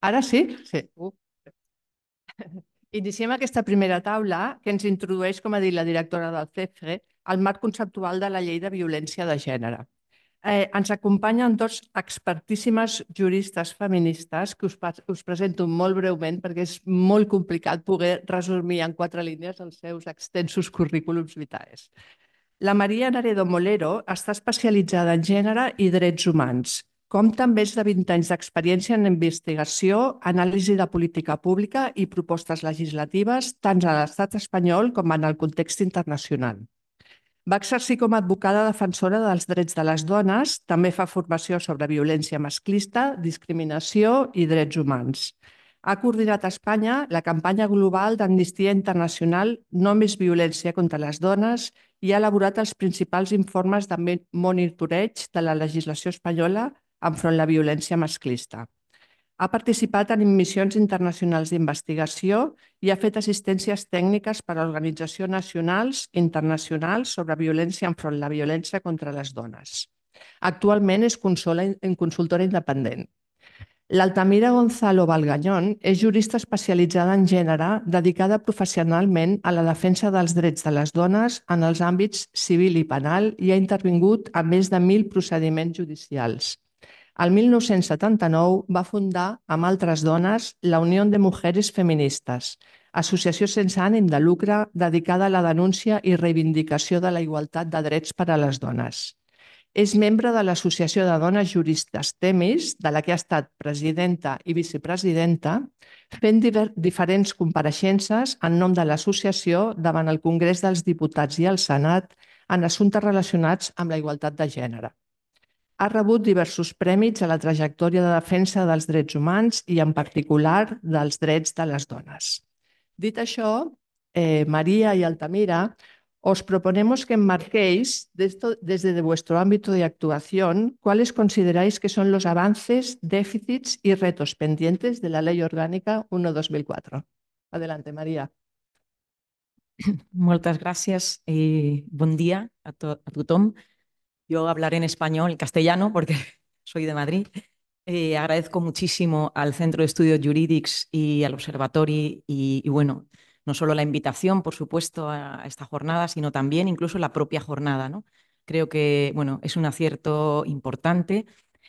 Ara sí? Sí. Iniciem aquesta primera taula que ens introdueix, com ha dit la directora del CEFRE, al marc conceptual de la llei de violència de gènere. Eh, ens acompanyen dos expertíssimes juristes feministes que us, us presento molt breument perquè és molt complicat poder resumir en quatre línies els seus extensos currículums vitals. La Maria Naredo Molero està especialitzada en gènere i drets humans com també és de 20 anys d'experiència en investigació, anàlisi de política pública i propostes legislatives tant a l'estat espanyol com en el context internacional. Va exercir com a advocada defensora dels drets de les dones, també fa formació sobre violència masclista, discriminació i drets humans. Ha coordinat a Espanya la campanya global d'Amnistia Internacional No més violència contra les dones i ha elaborat els principals informes de monitoreig de la legislació espanyola enfront la violència masclista. Ha participat en missions internacionals d'investigació i ha fet assistències tècniques per a organitzacions nacionals i internacionals sobre violència enfront la violència contra les dones. Actualment és consultora independent. L'Altamira Gonzalo Balgañón és jurista especialitzada en gènere dedicada professionalment a la defensa dels drets de les dones en els àmbits civil i penal i ha intervingut a més de mil procediments judicials. El 1979 va fundar, amb altres dones, la Unió de Mujeres Feministes, associació sense ànim de lucre dedicada a la denúncia i reivindicació de la igualtat de drets per a les dones. És membre de l'Associació de Dones Juristes Temis, de la que ha estat presidenta i vicepresidenta, fent diferents compareixences en nom de l'associació davant el Congrés dels Diputats i el Senat en assumptes relacionats amb la igualtat de gènere. Ha rebut diversos prèmits a la trajectòria de defensa dels drets humans i en particular dels drets de les dones. Dit això, eh, Maria i Altamira, os proponemos que enmarquéis de esto, vuestro ámbito de actuación cuáles consideráis que son los avances, déficits y retos pendientes de la Ley Orgánica 1-2004. Adelante, María. Moltes gràcies i bon dia a, to a tothom. Yo hablaré en español, castellano, porque soy de Madrid. Eh, agradezco muchísimo al Centro de Estudios Jurídics y al Observatorio y, bueno, no solo la invitación, por supuesto, a esta jornada, sino también incluso la propia jornada. ¿no? Creo que bueno, es un acierto importante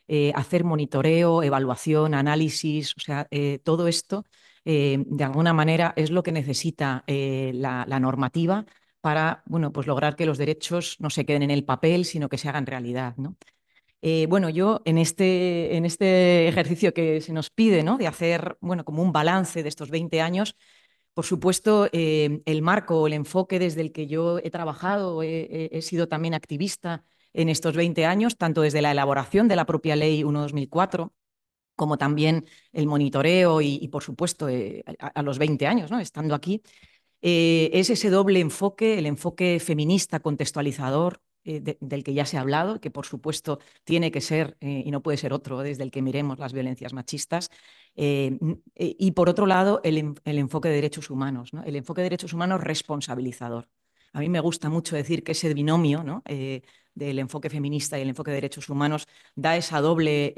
eh, hacer monitoreo, evaluación, análisis, o sea, eh, todo esto de alguna manera es lo que necesita la, la normativa para bueno, pues lograr que los derechos no se queden en el papel, sino que se hagan realidad. ¿no? Eh, bueno, yo en este, en este ejercicio que se nos pide ¿no? de hacer bueno, como un balance de estos 20 años, por supuesto, eh, el marco, el enfoque desde el que yo he trabajado, he, sido también activista en estos 20 años, tanto desde la elaboración de la propia Ley 1-2004, como también el monitoreo y, por supuesto, eh, a, los 20 años, ¿no? estando aquí, eh, es ese doble enfoque, el enfoque feminista contextualizador eh, del que ya se ha hablado, que por supuesto tiene que ser eh, y no puede ser otro desde el que miremos las violencias machistas. y por otro lado, el, enfoque de derechos humanos, el enfoque de derechos humanos responsabilizador. A mí me gusta mucho decir que ese binomio ¿no? del enfoque feminista y el enfoque de derechos humanos da esa doble,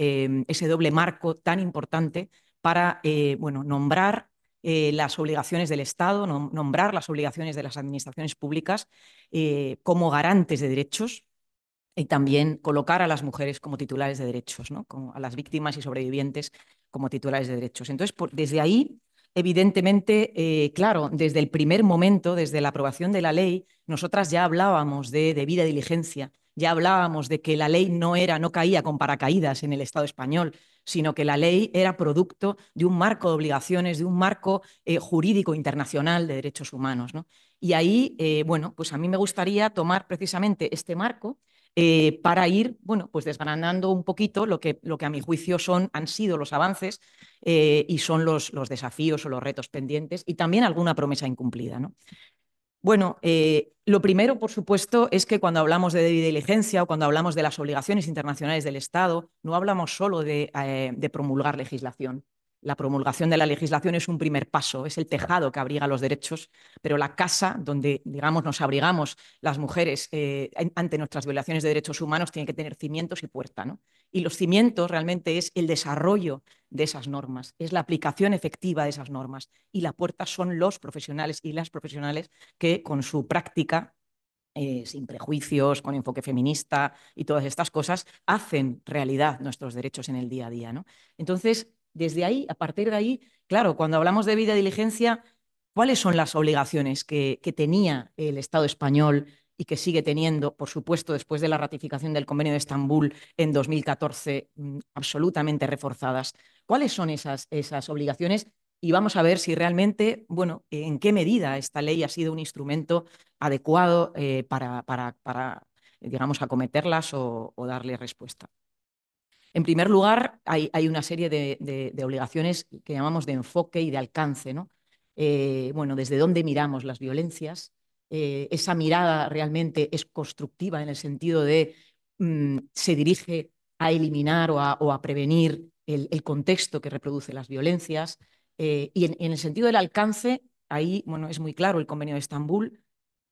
ese doble marco tan importante para bueno, nombrar eh, las obligaciones del Estado, nombrar las obligaciones de las administraciones públicas eh, como garantes de derechos y también colocar a las mujeres como titulares de derechos, ¿no? como a las víctimas y sobrevivientes como titulares de derechos. Entonces, desde ahí, evidentemente, eh, claro, desde el primer momento, desde la aprobación de la ley, nosotras ya hablábamos de debida diligencia ya hablábamos de que la ley no era, no caía con paracaídas en el Estado español, sino que la ley era producto de un marco de obligaciones, de un marco eh, jurídico internacional de derechos humanos. ¿no? Y ahí, eh, bueno, pues a mí me gustaría tomar precisamente este marco eh, para ir, bueno, pues desgranando un poquito lo que, lo que a mi juicio son, han sido los avances y son los, los, desafíos o los retos pendientes y también alguna promesa incumplida. ¿no? Bueno, eh, lo primero, por supuesto, es que cuando hablamos de debida diligencia o cuando hablamos de las obligaciones internacionales del Estado, no hablamos solo de eh, promulgar legislación. La promulgación de la legislación es un primer paso, es el tejado que abriga los derechos, pero la casa donde, digamos, nos abrigamos las mujeres eh, ante nuestras violaciones de derechos humanos tiene que tener cimientos y puerta. ¿no? Y los cimientos realmente es el desarrollo de esas normas, es la aplicación efectiva de esas normas. Y la puerta son los profesionales y las profesionales que con su práctica eh, sin prejuicios, con enfoque feminista y todas estas cosas, hacen realidad nuestros derechos en el día a día. ¿no? Entonces, desde ahí, a partir de ahí, claro, cuando hablamos de vida diligencia, ¿cuáles son las obligaciones que, tenía el Estado español y que sigue teniendo, por supuesto, después de la ratificación del Convenio de Estambul en 2014, mm, absolutamente reforzadas. ¿Cuáles son esas, esas obligaciones? Y vamos a ver si realmente, bueno, en qué medida esta ley ha sido un instrumento adecuado eh, para, para, digamos, acometerlas o, o darle respuesta. En primer lugar, hay, una serie de, obligaciones que llamamos de enfoque y de alcance. ¿no? Eh, bueno, desde dónde miramos las violencias. Eh, esa mirada realmente es constructiva en el sentido de mm, se dirige a eliminar o a, prevenir el, contexto que reproduce las violencias. Eh, y en, en, el sentido del alcance, ahí bueno, es muy claro el convenio de Estambul,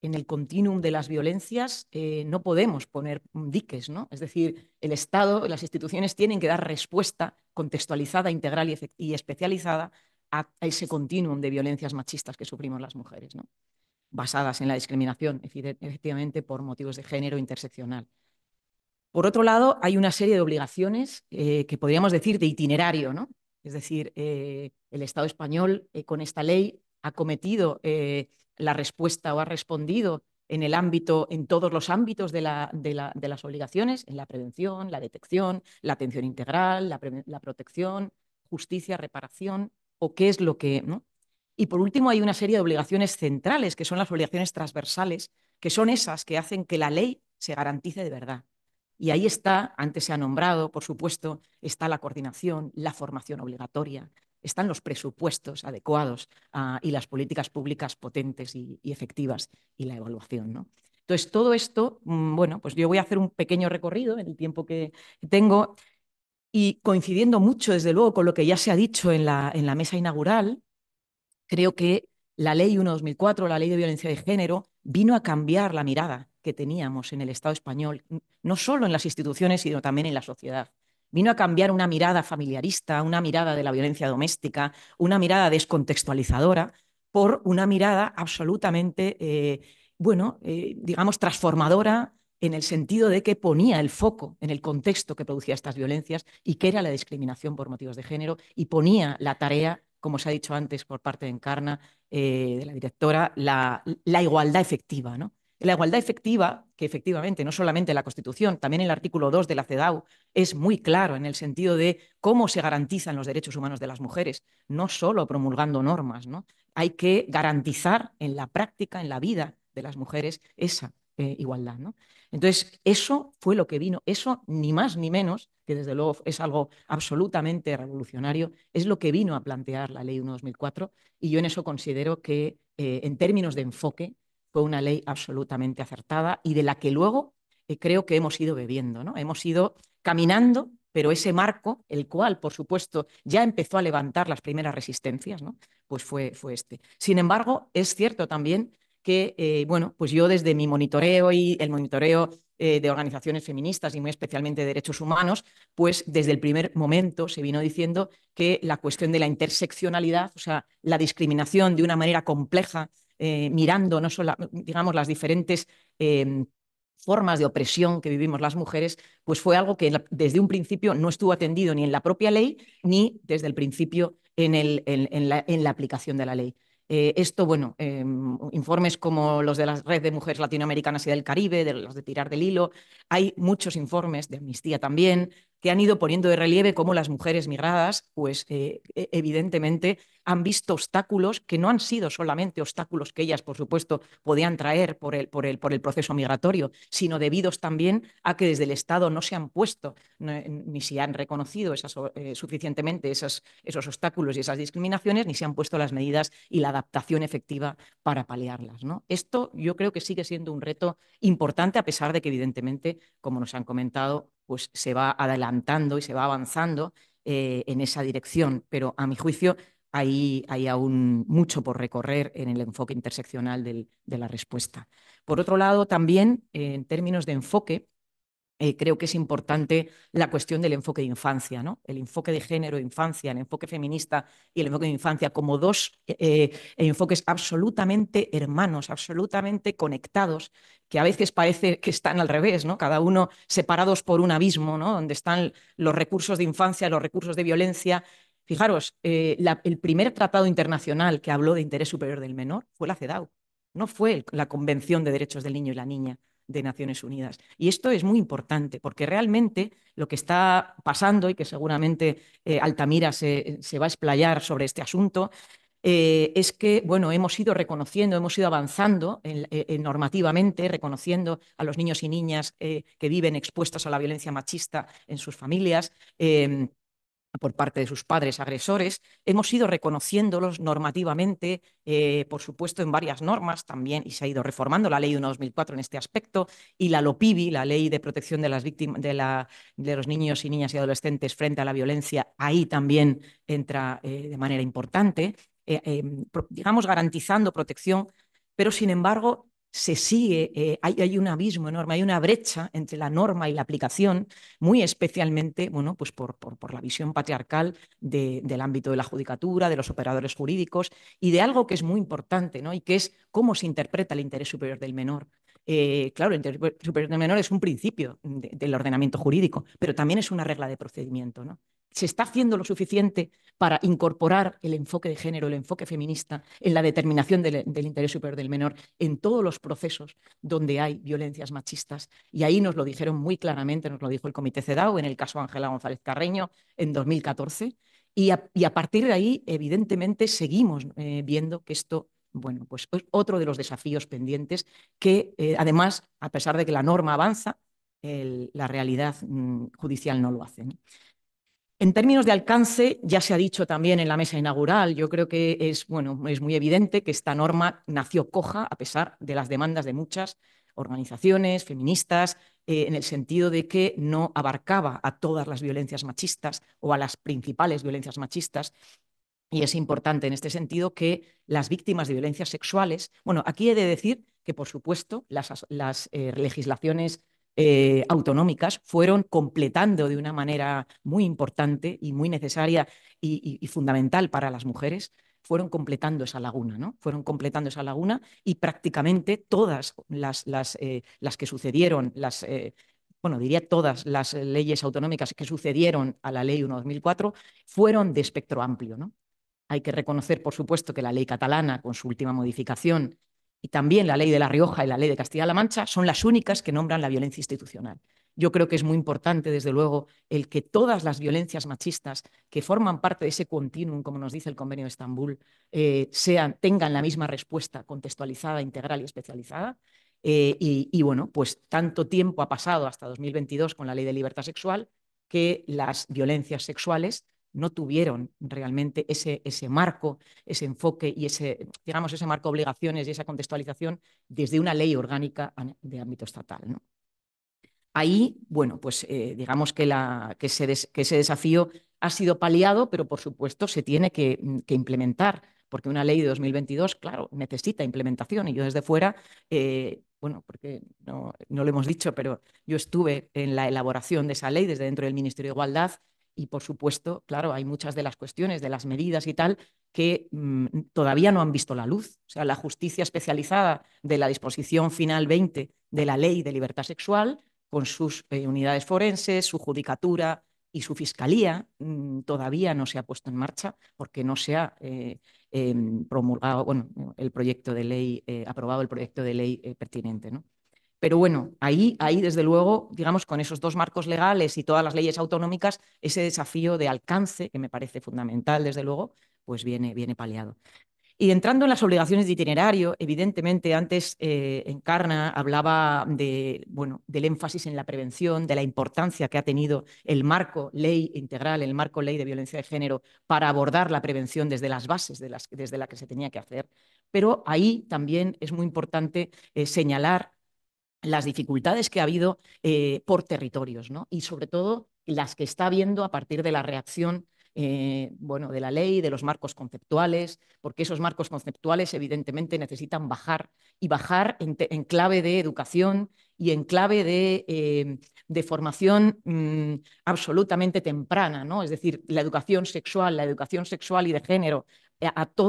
en el continuum de las violencias eh, no podemos poner diques, ¿no? Es decir, el Estado, las instituciones tienen que dar respuesta contextualizada, integral y, especializada a, ese continuum de violencias machistas que sufrimos las mujeres, ¿no? Basadas en la discriminación, efectivamente, por motivos de género interseccional. Por otro lado, hay una serie de obligaciones eh, que podríamos decir de itinerario, ¿no? Es decir, eh, el Estado español con esta ley ha cometido la respuesta o ha respondido en el ámbito, en todos los ámbitos de, las obligaciones, en la prevención, la detección, la atención integral, la, protección, justicia, reparación, o qué es lo que... ¿no? Y por último, hay una serie de obligaciones centrales, que son las obligaciones transversales, que son esas que hacen que la ley se garantice de verdad. Y ahí está, antes se ha nombrado, por supuesto, está la coordinación, la formación obligatoria, están los presupuestos adecuados ah, y las políticas públicas potentes y, efectivas y la evaluación. ¿no? Entonces, todo esto, mm, bueno, pues yo voy a hacer un pequeño recorrido en el tiempo que tengo y coincidiendo mucho, desde luego, con lo que ya se ha dicho en la, en la mesa inaugural, creo que la ley 1.2004, 2004 la ley de violencia de género, vino a cambiar la mirada que teníamos en el Estado español, no solo en las instituciones, sino también en la sociedad vino a cambiar una mirada familiarista, una mirada de la violencia doméstica, una mirada descontextualizadora por una mirada absolutamente, eh, bueno, eh, digamos, transformadora en el sentido de que ponía el foco en el contexto que producía estas violencias y que era la discriminación por motivos de género y ponía la tarea, como se ha dicho antes por parte de Encarna, eh, de la directora, la, la igualdad efectiva, ¿no? La igualdad efectiva, que efectivamente no solamente la Constitución, también el artículo 2 de la CEDAW es muy claro en el sentido de cómo se garantizan los derechos humanos de las mujeres, no solo promulgando normas, ¿no? Hay que garantizar en la práctica, en la vida de las mujeres, esa eh, igualdad, ¿no? Entonces, eso fue lo que vino, eso ni más ni menos, que desde luego es algo absolutamente revolucionario, es lo que vino a plantear la Ley 1-2004 y yo en eso considero que eh, en términos de enfoque fue una ley absolutamente acertada y de la que luego eh, creo que hemos ido bebiendo, ¿no? Hemos ido caminando, pero ese marco, el cual, por supuesto, ya empezó a levantar las primeras resistencias, ¿no? Pues fue, fue este. Sin embargo, es cierto también que, eh, bueno, pues yo desde mi monitoreo y el monitoreo eh, de organizaciones feministas y muy especialmente de derechos humanos, pues desde el primer momento se vino diciendo que la cuestión de la interseccionalidad, o sea, la discriminación de una manera compleja eh, mirando, no solo, digamos, las diferentes em, formas de opresión que vivimos las mujeres, pues fue algo que desde un principio no estuvo atendido ni en la propia ley ni desde el principio en, la, aplicación de la ley. Eh, esto, bueno, em, informes como los de la Red de Mujeres Latinoamericanas y del Caribe, de los de Tirar del Hilo, hay muchos informes de Amnistía también, que han ido poniendo de relieve cómo las mujeres migradas, pues eh, e-, evidentemente han visto obstáculos que no han sido solamente obstáculos que ellas, por supuesto, podían traer por el, por el, por el proceso migratorio, sino debidos también a que desde el Estado no se han puesto ni se han reconocido esas, eh, suficientemente esos obstáculos y esas discriminaciones, ni se han puesto las medidas y la adaptación efectiva para paliarlas. ¿no? Esto yo creo que sigue siendo un reto importante, a pesar de que evidentemente, como nos han comentado, pues se va adelantando y se va avanzando eh, en esa dirección, pero a mi juicio ahí hay aún mucho por recorrer en el enfoque interseccional de la respuesta. Por otro lado, también en términos de enfoque, eh, creo que es importante la cuestión del enfoque de infancia, El enfoque de género, infancia, el enfoque feminista y el enfoque de infancia como dos eh, eh, enfoques absolutamente hermanos, absolutamente conectados, que a veces parece que están al revés, Cada uno separados por un abismo, ¿no? Donde están los recursos de infancia, los recursos de violencia. Fijaros, el primer tratado internacional que habló de interés superior del menor fue la CEDAW, no fue la Convención de Derechos del Niño y la Niña de Naciones Unidas. Y esto es muy importante porque realmente lo que está pasando y que seguramente eh, Altamira se, va a explayar sobre este asunto. Eh, es que bueno, hemos ido reconociendo, hemos ido avanzando eh, normativamente, reconociendo a los niños y niñas que viven expuestos a la violencia machista en sus familias em, por parte de sus padres agresores. Hemos ido reconociéndolos normativamente, eh, por supuesto, en varias normas también, y se ha ido reformando la ley 1-2004 en este aspecto, y la LOPIBI, la ley de protección de, las víctimas, de, la, de, los niños y niñas y adolescentes frente a la violencia, ahí también entra eh, de manera importante, eh, em, digamos, garantizando protección, pero sin embargo, se sigue, eh, hay, hay, un abismo enorme, hay una brecha entre la norma y la aplicación, muy especialmente pues por, la visión patriarcal del ámbito de la judicatura, de los operadores jurídicos y de algo que es muy importante ¿no? y que es cómo se interpreta el interés superior del menor eh, claro, el interés superior del menor es un principio del ordenamiento jurídico, pero también es una regla de procedimiento. ¿no? ¿Se está haciendo lo suficiente para incorporar el enfoque de género, el enfoque feminista en la determinación del, interés superior del menor en todos los procesos donde hay violencias machistas? Y ahí nos lo dijeron muy claramente, nos lo dijo el Comité CEDAW en el caso Ángela González Carreño en 2014. Y a, partir de ahí, evidentemente, seguimos eh, viendo que esto bueno, pues otro de los desafíos pendientes que, eh, además, a pesar de que la norma avanza, la realidad mm, judicial no lo hace. En términos de alcance, ya se ha dicho también en la mesa inaugural, yo creo que es, bueno, es muy evidente que esta norma nació coja a pesar de las demandas de muchas organizaciones feministas, eh, en el sentido de que no abarcaba a todas las violencias machistas o a las principales violencias machistas y es importante en este sentido que las víctimas de violencias sexuales, bueno, aquí he de decir que, por supuesto, las, eh, legislaciones eh, autonómicas fueron completando de una manera muy importante y muy necesaria y, fundamental para las mujeres, fueron completando esa laguna, ¿no? Fueron completando esa laguna y prácticamente todas las, las, eh, las que sucedieron, las, bueno, diría todas las leyes autonómicas que sucedieron a la ley 1.2004 fueron de espectro amplio, ¿no? Hay que reconocer, por supuesto, que la ley catalana, con su última modificación, y también la ley de La Rioja y la ley de Castilla-La Mancha, son las únicas que nombran la violencia institucional. Yo creo que es muy importante, desde luego, el que todas las violencias machistas que forman parte de ese continuum, como nos dice el Convenio de Estambul, eh, sean, tengan la misma respuesta contextualizada, integral y especializada. Eh, y, y, bueno, pues tanto tiempo ha pasado hasta 2022 con la ley de libertad sexual que las violencias sexuales no tuvieron realmente ese, marco, ese enfoque y ese, digamos, ese marco de obligaciones y esa contextualización desde una ley orgánica de ámbito estatal. Ahí, bueno, pues eh, digamos que, ese desafío ha sido paliado, pero por supuesto se tiene que, mm, implementar porque una ley de 2022, claro, necesita implementación. Y yo desde fuera, eh, bueno, porque no, lo hemos dicho, pero yo estuve en la elaboración de esa ley desde dentro del Ministerio de Igualdad y por supuesto, claro, hay muchas de las cuestiones, de las medidas y tal, que mm, todavía no han visto la luz. O sea, la justicia especializada de la disposición final 20 de la Ley de Libertad Sexual, con sus eh, unidades forenses, su judicatura y su fiscalía, mm, todavía no se ha puesto en marcha porque no se ha eh, em, promulgado bueno, el proyecto de ley, eh, aprobado el proyecto de ley pertinente. ¿no? Pero bueno, ahí, ahí desde luego, digamos, con esos dos marcos legales y todas las leyes autonómicas, ese desafío de alcance, que me parece fundamental desde luego, pues viene, viene paliado. Y entrando en las obligaciones de itinerario, evidentemente antes eh, Encarna hablaba de, bueno, del énfasis en la prevención, de la importancia que ha tenido el marco ley integral, el marco ley de violencia de género para abordar la prevención desde las bases de las, desde la que se tenía que hacer. Pero ahí también es muy importante eh, señalar las dificultades que ha habido eh, por territorios y sobre todo las que está habiendo a partir de la reacción eh, bueno, de la ley, de los marcos conceptuales, porque esos marcos conceptuales evidentemente necesitan bajar y bajar en, clave de educación y en clave de, eh, formación mm, absolutamente temprana, ¿no? es decir, la educación sexual, la educación sexual y de género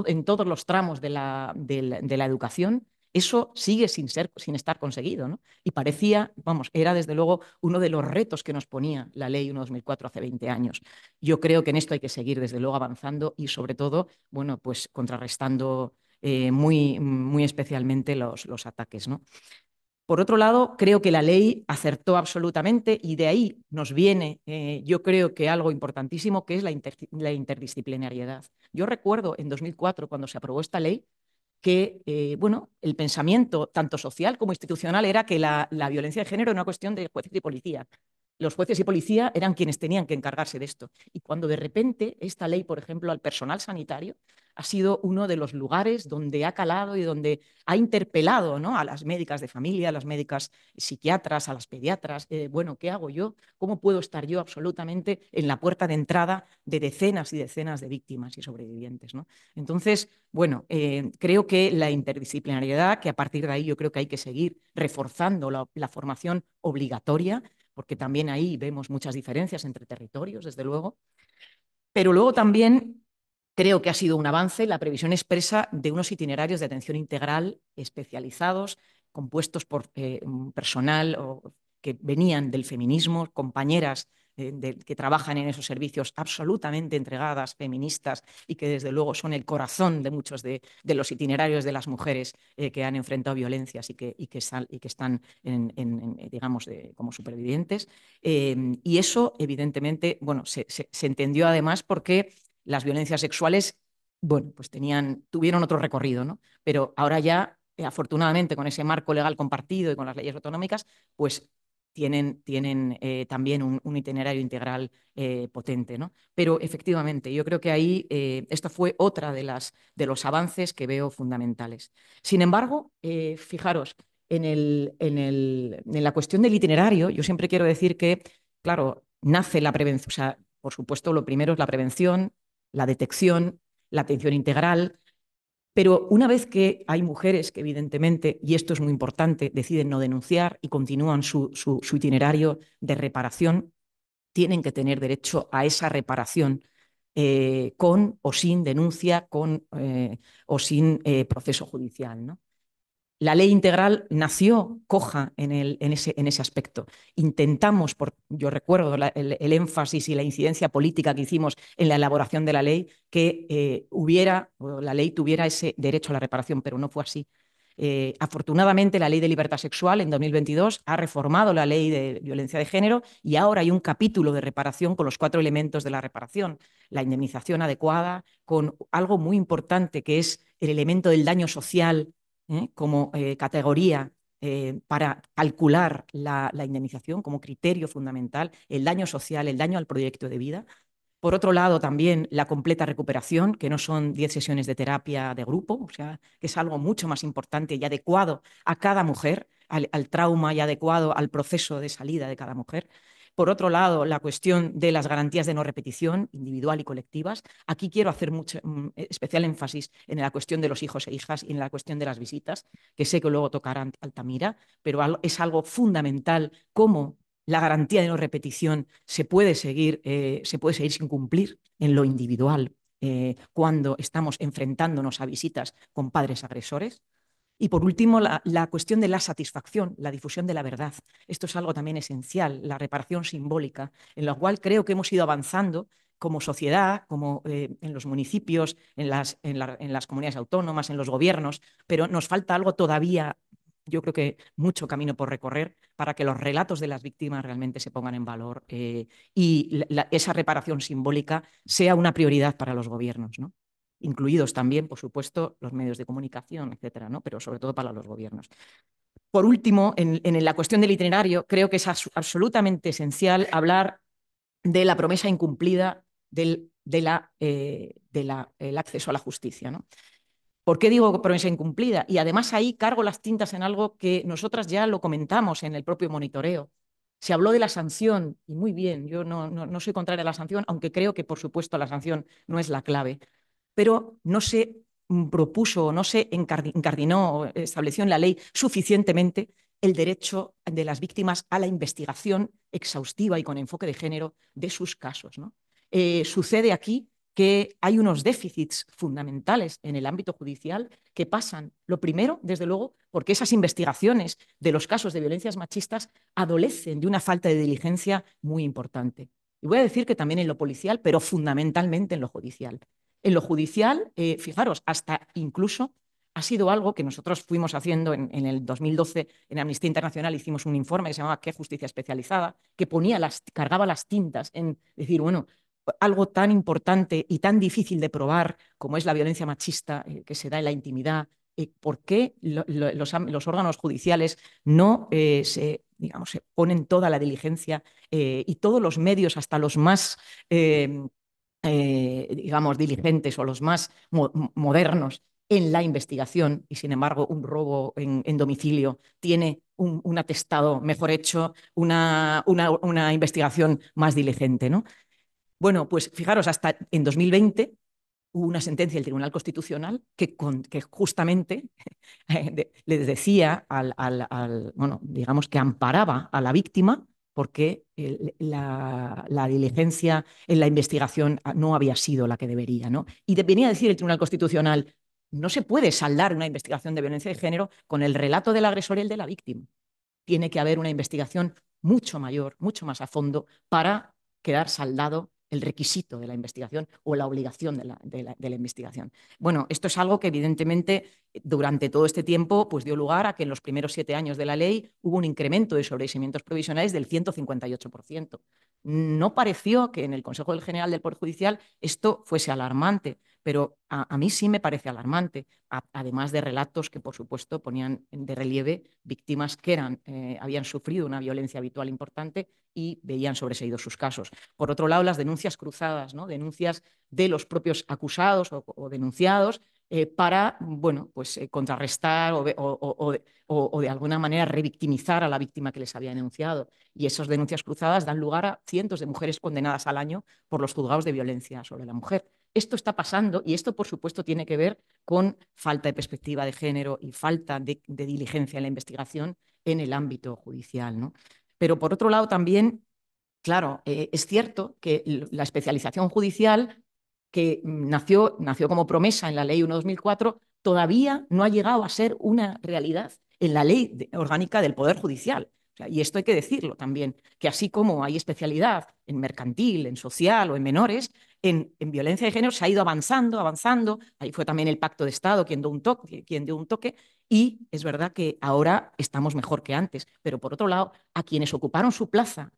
en todos los tramos de de la educación eso sigue sin, ser, sin estar conseguido, Y parecía, vamos, era desde luego uno de los retos que nos ponía la ley 1.2004 hace 20 años. Yo creo que en esto hay que seguir desde luego avanzando y sobre todo, bueno, pues contrarrestando eh, muy, muy especialmente los, ataques, ¿no? Por otro lado, creo que la ley acertó absolutamente y de ahí nos viene, eh, yo creo que algo importantísimo, que es la, interdisciplinariedad. Yo recuerdo en 2004, cuando se aprobó esta ley, que eh, bueno, el pensamiento, tanto social como institucional, era que la, la violencia de género era una cuestión de jueces y policía. Los jueces y policía eran quienes tenían que encargarse de esto. Y cuando de repente esta ley, por ejemplo, al personal sanitario ha sido uno de los lugares donde ha calado y donde ha interpelado ¿no? a las médicas de familia, a las médicas psiquiatras, a las pediatras. Eh, bueno, ¿qué hago yo? ¿Cómo puedo estar yo absolutamente en la puerta de entrada de decenas y decenas de víctimas y sobrevivientes? ¿no? Entonces, bueno, eh, creo que la interdisciplinariedad, que a partir de ahí yo creo que hay que seguir reforzando la formación obligatoria, porque también ahí vemos muchas diferencias entre territorios, desde luego. Pero luego también Creo que ha sido un avance la previsión expresa de unos itinerarios de atención integral especializados, compuestos por eh, personal o, que venían del feminismo, compañeras eh, que trabajan en esos servicios absolutamente entregadas, feministas, y que desde luego son el corazón de muchos de, los itinerarios de las mujeres eh, que han enfrentado violencias y que, están, digamos, como supervivientes. y eso, evidentemente, bueno, se entendió además porque las violencias sexuales, bueno, pues tenían, tuvieron otro recorrido, ¿no? Pero ahora ya, eh, afortunadamente, con ese marco legal compartido y con las leyes autonómicas, pues tienen, tienen eh, también un, itinerario integral eh, potente. ¿no? Pero efectivamente, yo creo que ahí esto fue otra de, las, de los avances que veo fundamentales. Sin embargo, fijaros, en, el, en, el, en, la cuestión del itinerario, yo siempre quiero decir que, claro, nace la prevención, o sea, por supuesto, lo primero es la prevención, la detección, la atención integral. Pero una vez que hay mujeres que evidentemente, y esto es muy importante, deciden no denunciar y continúan su, itinerario de reparación, tienen que tener derecho a esa reparación eh, con o sin denuncia, con eh, o sin eh, proceso judicial. ¿no? la ley integral nació coja en, ese, aspecto. Intentamos, yo recuerdo el, énfasis y la incidencia política que hicimos en la elaboración de la ley, que eh, hubiera, o la ley tuviera ese derecho a la reparación, pero no fue así. Eh, afortunadamente, la ley de libertad sexual en 2022 ha reformado la ley de violencia de género y ahora hay un capítulo de reparación con los cuatro elementos de la reparación. La indemnización adecuada, con algo muy importante que es el elemento del daño social ¿eh? como eh, categoría eh, para calcular la, indemnización, como criterio fundamental, el daño social, el daño al proyecto de vida. Por otro lado, también la completa recuperación, que no son 10 sesiones de terapia de grupo, o sea, que es algo mucho más importante y adecuado a cada mujer, al trauma y adecuado al proceso de salida de cada mujer. Por otro lado, la cuestión de las garantías de no repetición, individual y colectivas. Aquí quiero hacer mucho, mm, e, especial énfasis en la cuestión de los hijos e hijas y en la cuestión de las visitas, que sé que luego tocarán Altamira, pero es algo fundamental cómo la garantía de no repetición se puede seguir, eh, se puede seguir sin cumplir en lo individual eh, cuando estamos enfrentándonos a visitas con padres agresores. Y por último, la, cuestión de la satisfacción, la difusión de la verdad. Esto es algo también esencial, la reparación simbólica, en la cual creo que hemos ido avanzando como sociedad, como eh, en los municipios, en las, comunidades autónomas, en los gobiernos, pero nos falta algo todavía yo creo que mucho camino por recorrer para que los relatos de las víctimas realmente se pongan en valor eh, y esa reparación simbólica sea una prioridad para los gobiernos. ¿no? incluidos también, por supuesto, los medios de comunicación, etcétera, ¿no? pero sobre todo para los gobiernos. Por último, en, la cuestión del itinerario, creo que es absolutamente esencial hablar de la promesa incumplida del, eh, acceso a la justicia. ¿no? ¿Por qué digo promesa incumplida? Y además ahí cargo las tintas en algo que nosotras ya lo comentamos en el propio monitoreo. Se habló de la sanción, y muy bien, yo no, no soy contraria a la sanción, aunque creo que, por supuesto, la sanción no es la clave pero no se mm, propuso o no se encardinó o estableció en la ley suficientemente el derecho de las víctimas a la investigación exhaustiva y con enfoque de género de sus casos. Eh, sucede aquí que hay unos déficits fundamentales en el ámbito judicial que pasan, lo primero, desde luego, porque esas investigaciones de los casos de violencias machistas adolecen de una falta de diligencia muy importante. Y voy a decir que también en lo policial, pero fundamentalmente en lo judicial. En lo judicial, eh, fijaros, hasta incluso ha sido algo que nosotros fuimos haciendo en, el 2012 en Amnistía Internacional, hicimos un informe que se llamaba ¿Qué justicia especializada? que ponía las, cargaba las tintas en decir, bueno, algo tan importante y tan difícil de probar como es la violencia machista eh, que se da en la intimidad, eh, ¿por qué los, órganos judiciales no se, digamos, se ponen toda la diligencia y todos los medios, hasta los más eh, digamos, diligentes o los más modernos en la investigación y, sin embargo, un robo en, domicilio tiene un, atestado mejor hecho, una, una, investigación más diligente. ¿no? Bueno, pues fijaros, hasta en 2020 hubo una sentencia del Tribunal Constitucional que, que justamente eh, les decía al, al, bueno, digamos que amparaba a la víctima porque la, diligencia en la investigación ah, no había sido la que debería. ¿no? Y de, venía a decir el Tribunal Constitucional, no se puede saldar una investigación de violencia de género con el relato del agresor y el de la víctima. Tiene que haber una investigación mucho mayor, mucho más a fondo, para quedar saldado el requisito de la investigación o la obligación de la, investigación. Bueno, esto es algo que evidentemente durante todo este tiempo pues, dio lugar a que en los primeros siete años de la ley hubo un incremento de sobreseimientos provisionales del 158%. No pareció que en el Consejo General del Poder Judicial esto fuese alarmante pero a, mí sí me parece alarmante, además de relatos que, por supuesto, ponían de relieve víctimas que eh, habían sufrido una violencia habitual importante y veían sobreseídos sus casos. Por otro lado, las denuncias cruzadas, denuncias de los propios acusados o, denunciados eh, para, bueno, pues eh, contrarrestar o, o, de alguna manera revictimizar a la víctima que les había denunciado. Y esas denuncias cruzadas dan lugar a cientos de mujeres condenadas al año por los juzgados de violencia sobre la mujer. Esto está pasando y esto, por supuesto, tiene que ver con falta de perspectiva de género y falta de, diligencia en la investigación en el ámbito judicial. ¿no? Pero, por otro lado, también, claro, eh, es cierto que la especialización judicial que nació, nació como promesa en la Ley 1-2004, todavía no ha llegado a ser una realidad en la ley orgánica del Poder Judicial y esto hay que decirlo también, que así como hay especialidad en mercantil, en social o en menores, en, violencia de género se ha ido avanzando, avanzando. Ahí fue también el pacto de Estado quien dio, un toque, quien dio un toque. Y es verdad que ahora estamos mejor que antes. Pero por otro lado, a quienes ocuparon su plaza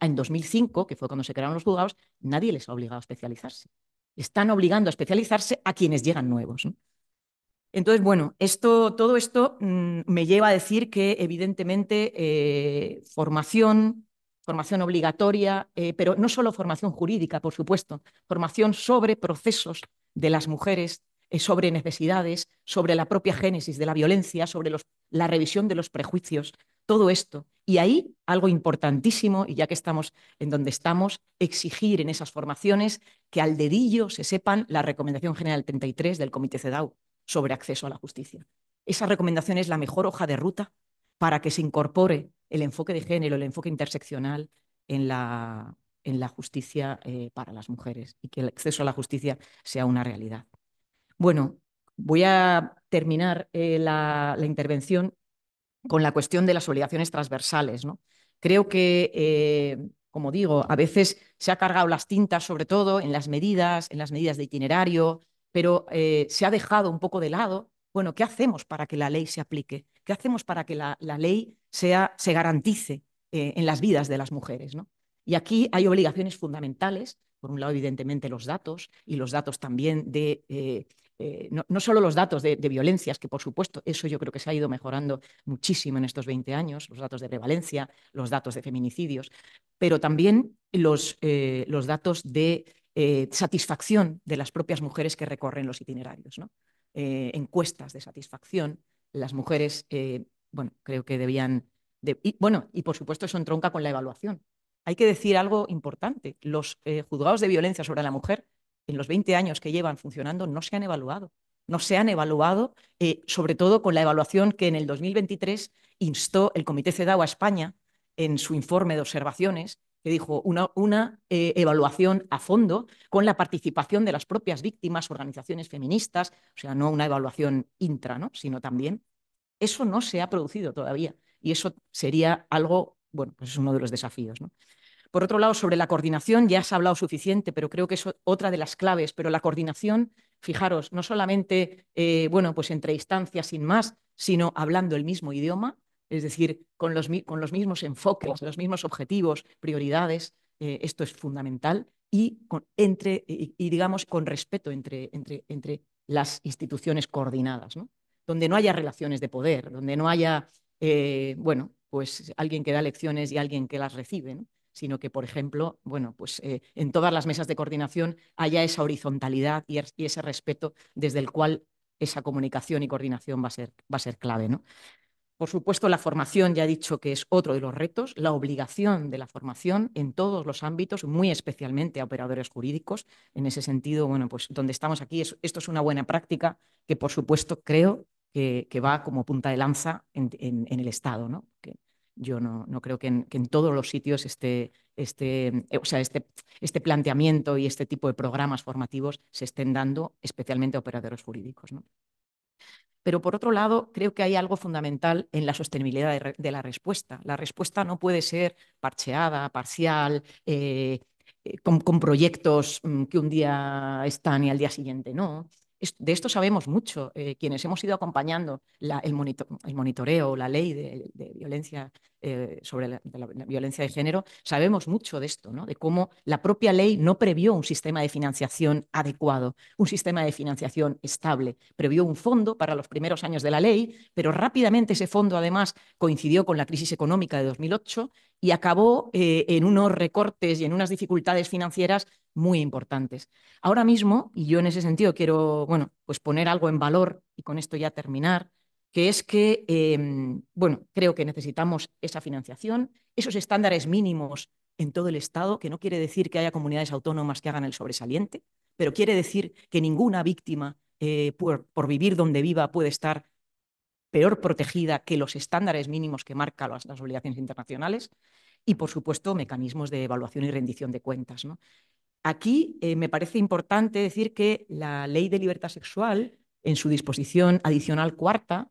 en 2005, que fue cuando se crearon los juzgados, nadie les ha obligado a especializarse. Están obligando a especializarse a quienes llegan nuevos. Entonces, bueno, esto, todo esto mm, me lleva a decir que evidentemente eh, formación, formación obligatoria, eh, pero no solo formación jurídica, por supuesto, formación sobre procesos de las mujeres, eh, sobre necesidades, sobre la propia génesis de la violencia, sobre la revisión de los prejuicios, todo esto. Y ahí algo importantísimo, y ya que estamos en donde estamos, exigir en esas formaciones que al dedillo se sepan la Recomendación General 33 del Comité CEDAW, sobre acceso a la justicia. Esa recomendación es la mejor hoja de ruta para que se incorpore el enfoque de género, el enfoque interseccional en la, en la justicia eh, para las mujeres y que el acceso a la justicia sea una realidad. Bueno, voy a terminar eh, la, intervención con la cuestión de las obligaciones transversales. ¿no? Creo que, eh, como digo, a veces se ha cargado las tintas, sobre todo en las medidas, en las medidas de itinerario, pero eh, se ha dejado un poco de lado. Bueno, ¿qué hacemos para que la ley se aplique? ¿Qué hacemos para que la, ley sea, se garantice eh, en las vidas de las mujeres? ¿no? Y aquí hay obligaciones fundamentales, por un lado, evidentemente, los datos, y los datos también de, eh, no, solo los datos de, violencias, que por supuesto eso yo creo que se ha ido mejorando muchísimo en estos 20 años, los datos de prevalencia, los datos de feminicidios, pero también los, los datos de eh, satisfacción de las propias mujeres que recorren los itinerarios. ¿no? Eh, encuestas de satisfacción, las mujeres, eh, bueno, creo que debían... bueno, y por supuesto eso entronca con la evaluación. Hay que decir algo importante. Los juzgados de violencia sobre la mujer, en los 20 años que llevan funcionando, no se han evaluado. No se han evaluado, sobre todo con la evaluación que en el 2023 instó el Comité CEDAW a España en su informe de observaciones que dijo una, una eh, evaluación a fondo con la participación de las propias víctimas, organizaciones feministas, o sea, no una evaluación intra, ¿no? sino también. Eso no se ha producido todavía y eso sería algo, bueno, pues es uno de los desafíos. Por otro lado, sobre la coordinación ya se ha hablado suficiente, pero creo que es otra de las claves, pero la coordinación, fijaros, no solamente, eh, bueno, pues entre instancias sin más, sino hablando el mismo idioma, es decir, con los, con los mismos enfoques, los mismos objetivos, prioridades. Eh, esto es fundamental y, con, entre, y, digamos con respeto entre, entre, entre las instituciones coordinadas, ¿no? donde no haya relaciones de poder, donde no haya, eh, bueno, pues alguien que da lecciones y alguien que las recibe, sino que, por ejemplo, bueno, pues eh, en todas las mesas de coordinación haya esa horizontalidad y, y, ese respeto desde el cual esa comunicación y coordinación va a ser, va a ser clave. ¿no? Por supuesto, la formación, ya he dicho que es otro de los retos, la obligación de la formación en todos los ámbitos, muy especialmente a operadores jurídicos. En ese sentido, bueno, pues donde estamos aquí, esto es una buena práctica que, por supuesto, creo que, va como punta de lanza en, el Estado, ¿no? yo no, creo que en, todos los sitios eh, este, este planteamiento y este tipo de programas formativos se estén dando especialmente a operadores jurídicos, ¿no? Pero por otro lado, creo que hay algo fundamental en la sostenibilidad de, la respuesta. La respuesta no puede ser parcheada, parcial, eh, eh, con, proyectos mm, que un día están y al día siguiente no de esto sabemos mucho, eh, quienes hemos ido acompañando el, monitoreo el, monitoreo, la ley de, violencia eh, sobre la, violencia de género, sabemos mucho de esto, ¿no? de cómo la propia ley no previó un sistema de financiación adecuado, un sistema de financiación estable, previó un fondo para los primeros años de la ley, pero rápidamente ese fondo además coincidió con la crisis económica de 2008 y acabó eh, en unos recortes y en unas dificultades financieras muy importantes. Ahora mismo, y yo en ese sentido quiero, bueno, pues poner algo en valor y con esto ya terminar, que es que, em, bueno, creo que necesitamos esa financiación, esos estándares mínimos en todo el Estado, que no quiere decir que haya comunidades autónomas que hagan el sobresaliente, pero quiere decir que ninguna víctima eh, por, vivir donde viva puede estar peor protegida que los estándares mínimos que marcan las, las obligaciones internacionales y, por supuesto, mecanismos de evaluación y rendición de cuentas. ¿no? Aquí eh, me parece importante decir que la Ley de Libertad Sexual, en su disposición adicional cuarta,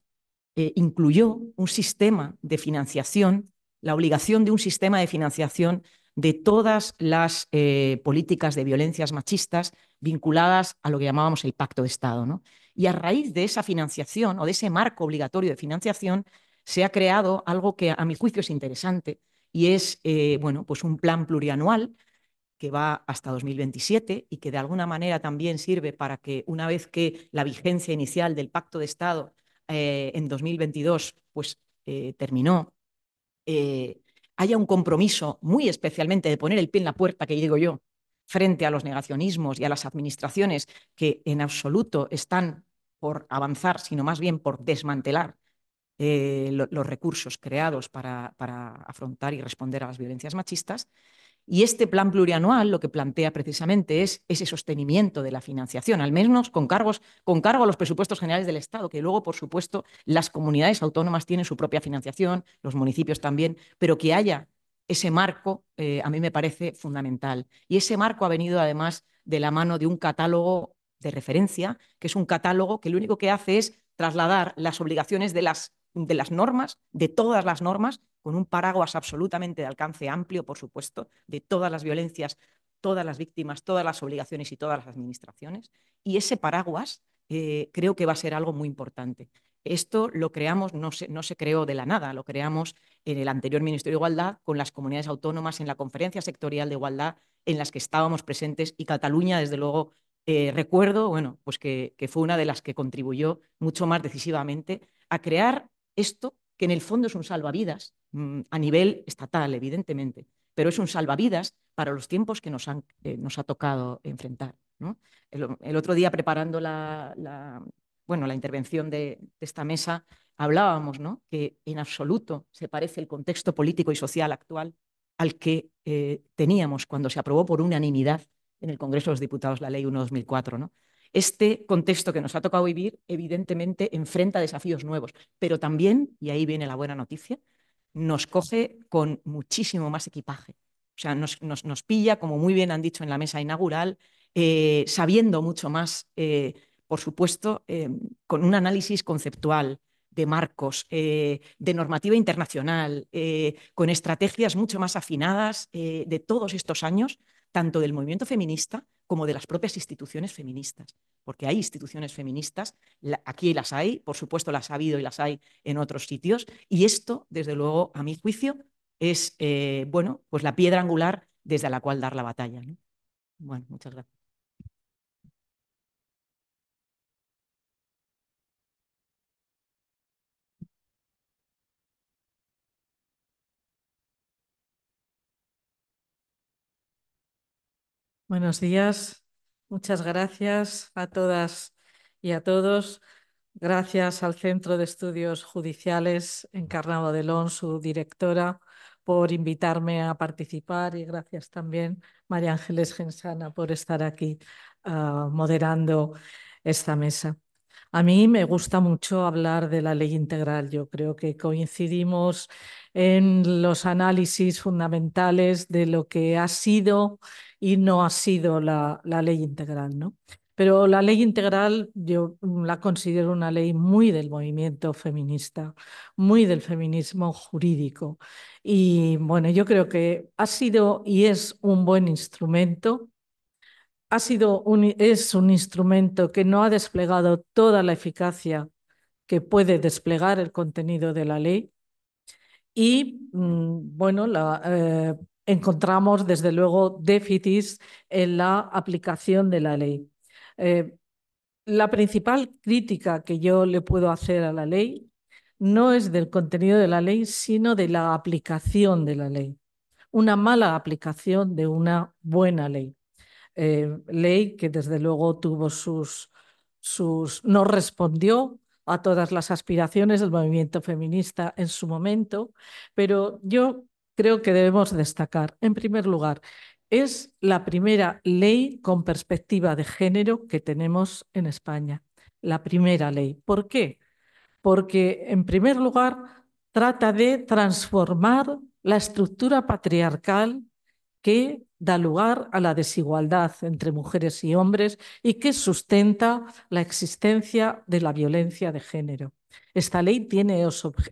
eh, incluyó un sistema de financiación, la obligación de un sistema de financiación de todas las eh, políticas de violencias machistas vinculadas a lo que llamábamos el pacto de Estado. Y a raíz de esa financiación o de ese marco obligatorio de financiación, se ha creado algo que a mi juicio es interesante y es bueno, pues un plan plurianual que va hasta 2027 y que de alguna manera también sirve para que una vez que la vigencia inicial del Pacto de Estado eh, en 2022 pues, eh, terminó, eh, haya un compromiso muy especialmente de poner el pie en la puerta, que digo yo, frente a los negacionismos y a las administraciones que en absoluto están por avanzar, sino más bien por desmantelar los recursos creados para, para afrontar y responder a las violencias machistas. Y este plan plurianual lo que plantea precisamente es ese sostenimiento de la financiación, al menos con, cargos, con cargo a los presupuestos generales del Estado, que luego, por supuesto, las comunidades autónomas tienen su propia financiación, los municipios también, pero que haya ese marco eh, a mí me parece fundamental. Y ese marco ha venido además de la mano de un catálogo de referencia, que es un catálogo que lo único que hace es trasladar las obligaciones de las, de las normas, de todas las normas, con un paraguas absolutamente de alcance amplio, por supuesto, de todas las violencias, todas las víctimas, todas las obligaciones y todas las administraciones. Y ese paraguas eh, creo que va a ser algo muy importante. Esto lo creamos, no se, no se, creó de la nada, lo creamos en el anterior Ministerio de Igualdad con las comunidades autónomas en la Conferencia Sectorial de Igualdad en las que estábamos presentes y Cataluña, desde luego, eh, recuerdo, bueno, pues que, que, fue una de las que contribuyó mucho más decisivamente a crear esto que en el fondo es un salvavidas Mm, a nivel estatal, evidentemente, pero es un salvavidas para los tiempos que nos, eh, nos ha tocado enfrentar. El, otro día, preparando la, bueno, la intervención de, esta mesa, hablábamos ¿no? que en absoluto se parece el contexto político y social actual al que eh, teníamos cuando se aprobó por unanimidad en el Congreso de los Diputados la Ley 1-2004. ¿no? Este contexto que nos ha tocado vivir, evidentemente, enfrenta desafíos nuevos, pero también, y ahí viene la buena noticia, nos coge con muchísimo más equipaje. O sea, nos, nos, pilla, como muy bien han dicho en la mesa inaugural, eh, sabiendo mucho más, eh, por supuesto, eh, con un análisis conceptual de marcos, de normativa internacional, con estrategias mucho más afinadas de todos estos años, tanto del movimiento feminista como de las propias instituciones feministas, porque hay instituciones feministas, aquí las hay, por supuesto las ha habido y las hay en otros sitios, y esto, desde luego, a mi juicio, es eh, bueno, pues la piedra angular desde la cual dar la batalla. Bueno, muchas gracias. Buenos días. Muchas gracias a todas y a todos. Gracias al Centro de Estudios Judiciales Encarnado de Lón, su directora, por invitarme a participar y gracias también María Ángeles Gensana por estar aquí ah, moderando esta mesa. A mí me gusta mucho hablar de la ley integral. Yo creo que coincidimos en los análisis fundamentales de lo que ha sido y no ha sido la, ley integral, ¿no? Pero la ley integral yo la considero una ley muy del movimiento feminista, muy del feminismo jurídico. Y bueno, yo creo que ha sido y es un buen instrumento sido es un instrumento que no ha desplegado toda la eficacia que puede desplegar el contenido de la ley. Y mm, bueno, eh, encontramos desde luego déficits en la aplicación de la ley. Eh, la principal crítica que yo le puedo hacer a la ley no es del contenido de la ley, sino de la aplicación de la ley. Una mala aplicación de una buena ley. Eh, ley que desde luego tuvo sus, sus, no respondió a todas las aspiraciones del movimiento feminista en su momento, pero yo creo que debemos destacar, en primer lugar, es la primera ley con perspectiva de género que tenemos en España. La primera ley. ¿Por qué? Porque, en primer lugar, trata de transformar la estructura patriarcal que da lugar a la desigualdad entre mujeres y hombres y que sustenta la existencia de la violencia de género. Esta ley tiene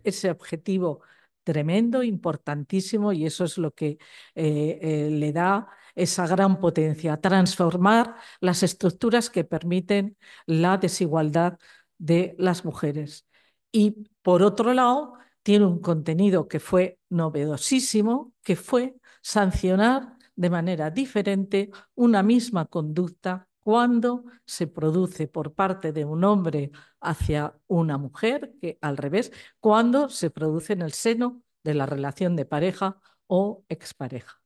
ese objetivo tremendo, importantísimo, y eso es lo que eh, eh, le da esa gran potencia, transformar las estructuras que permiten la desigualdad de las mujeres. Y por otro lado, tiene un contenido que fue novedosísimo, que fue sancionar de manera diferente una misma conducta cuando se produce por parte de un hombre hacia una mujer, que al revés, cuando se produce en el seno de la relación de pareja o expareja.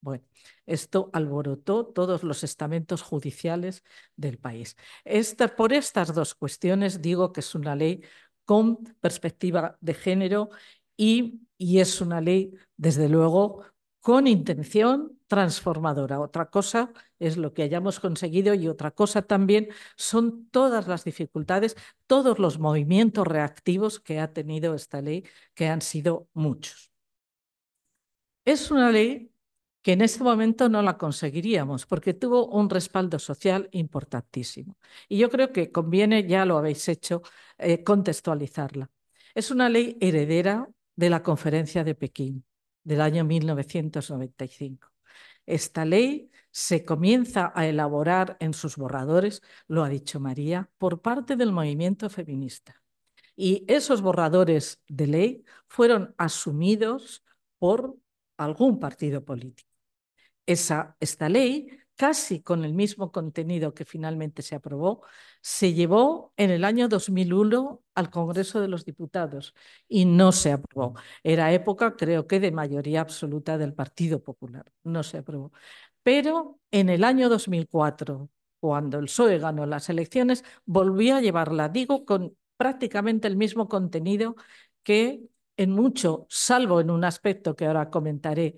Bueno, esto alborotó todos los estamentos judiciales del país. por estas dos cuestiones digo que es una ley con perspectiva de género y, y es una ley, desde luego, con intención transformadora. Otra cosa es lo que hayamos conseguido y otra cosa también son todas las dificultades, todos los movimientos reactivos que ha tenido esta ley, que han sido muchos. Es una ley que en este momento no la conseguiríamos porque tuvo un respaldo social importantísimo. Y yo creo que conviene, ya lo habéis hecho, eh, contextualizarla. Es una ley heredera de la Conferencia de Pekín del año 1995. Esta ley se comienza a elaborar en sus borradores, lo ha dicho María, por parte del movimiento feminista. Y esos borradores de ley fueron asumidos por algún partido político. esta ley casi con el mismo contenido que finalmente se aprobó, se llevó en el año 2001 al Congreso de los Diputados y no se aprobó. Era época, creo que, de mayoría absoluta del Partido Popular. No se aprobó. Pero en el año 2004, cuando el PSOE ganó las elecciones, volvió a llevarla, digo, con prácticamente el mismo contenido que en mucho, salvo en un aspecto que ahora comentaré,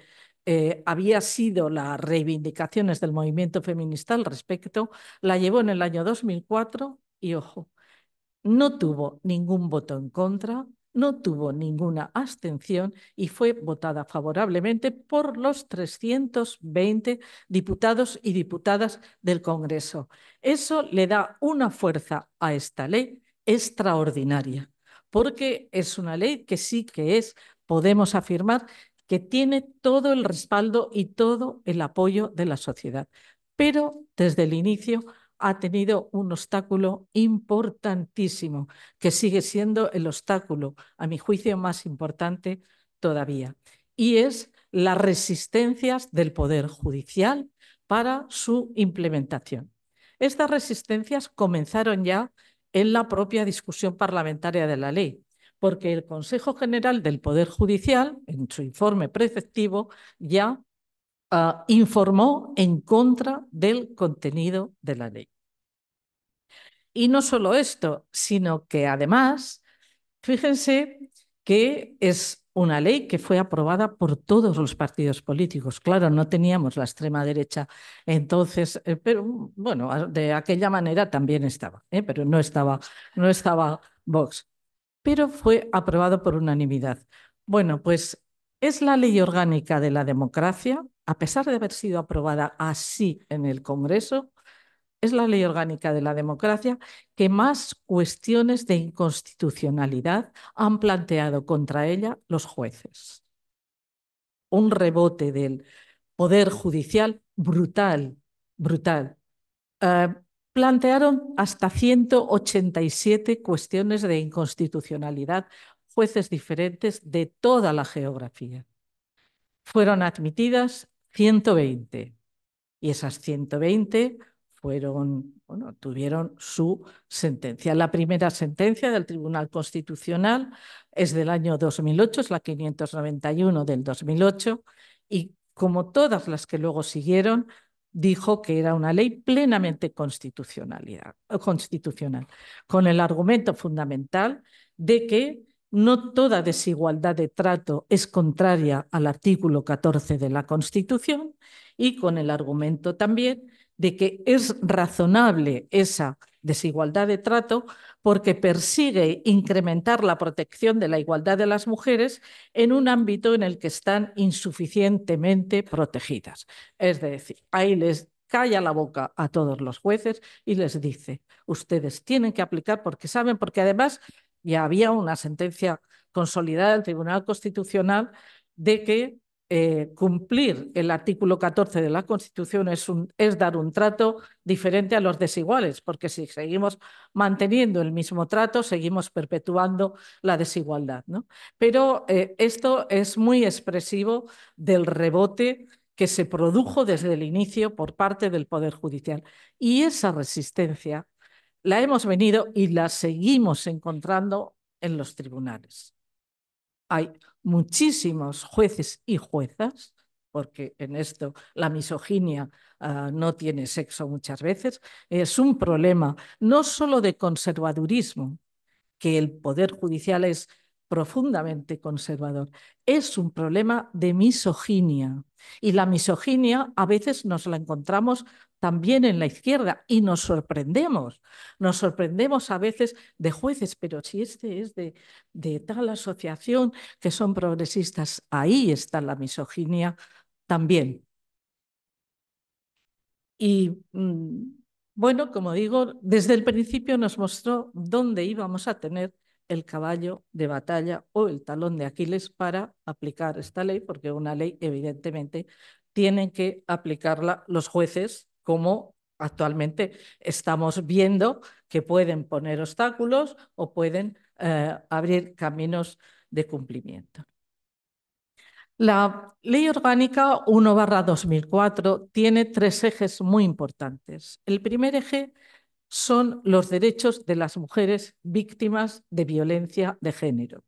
eh, había sido las reivindicaciones del movimiento feminista al respecto, la llevó en el año 2004 y, ojo, no tuvo ningún voto en contra, no tuvo ninguna abstención y fue votada favorablemente por los 320 diputados y diputadas del Congreso. Eso le da una fuerza a esta ley extraordinaria, porque es una ley que sí que es, podemos afirmar, que tiene todo el respaldo y todo el apoyo de la sociedad. Pero desde el inicio ha tenido un obstáculo importantísimo, que sigue siendo el obstáculo, a mi juicio, más importante todavía, y es las resistencias del Poder Judicial para su implementación. Estas resistencias comenzaron ya en la propia discusión parlamentaria de la ley, porque el Consejo General del Poder Judicial, en su informe preceptivo, ya ah, informó en contra del contenido de la ley. Y no solo esto, sino que además, fíjense que es una ley que fue aprobada por todos los partidos políticos. Claro, no teníamos la extrema derecha entonces, eh, pero bueno, de aquella manera también estaba, ¿eh? pero no estaba, no estaba Vox pero fue aprobado por unanimidad. Bueno, pues es la ley orgánica de la democracia, a pesar de haber sido aprobada así en el Congreso, es la ley orgánica de la democracia que más cuestiones de inconstitucionalidad han planteado contra ella los jueces. Un rebote del poder judicial brutal, brutal. Eh, plantearon hasta 187 cuestiones de inconstitucionalidad, jueces diferentes de toda la geografía. Fueron admitidas 120 y esas 120 fueron, bueno, tuvieron su sentencia. La primera sentencia del Tribunal Constitucional es del año 2008, es la 591 del 2008 y como todas las que luego siguieron, dijo que era una ley plenamente eh, constitucional, con el argumento fundamental de que no toda desigualdad de trato es contraria al artículo 14 de la Constitución y con el argumento también de que es razonable esa desigualdad de trato porque persigue incrementar la protección de la igualdad de las mujeres en un ámbito en el que están insuficientemente protegidas. Es decir, ahí les calla la boca a todos los jueces y les dice, ustedes tienen que aplicar porque saben, porque además ya había una sentencia consolidada del Tribunal Constitucional de que eh, cumplir el artículo 14 de la Constitución es, dar un trato diferente a los desiguales, porque si seguimos manteniendo el mismo trato, seguimos perpetuando la desigualdad. Pero eh, esto es muy expresivo del rebote que se produjo desde el inicio por parte del Poder Judicial. Y esa resistencia la hemos venido y la seguimos encontrando en los tribunales. Hay muchísimos jueces y juezas, porque en esto la misoginia ah, no tiene sexo muchas veces, es un problema no solo de conservadurismo, que el poder judicial es profundamente conservador. Es un problema de misoginia. Y la misoginia a veces nos la encontramos también en la izquierda y nos sorprendemos. Nos sorprendemos a veces de jueces, pero si este es de, de tal asociación que son progresistas, ahí está la misoginia también. Y mm, bueno, como digo, desde el principio nos mostró dónde íbamos a tener el caballo de batalla o el talón de Aquiles para aplicar esta ley, porque una ley evidentemente tienen que aplicarla los jueces como actualmente estamos viendo que pueden poner obstáculos o pueden eh, abrir caminos de cumplimiento. La Ley Orgánica 1-2004 tiene tres ejes muy importantes. El primer eje son los derechos de las mujeres víctimas de violencia de género.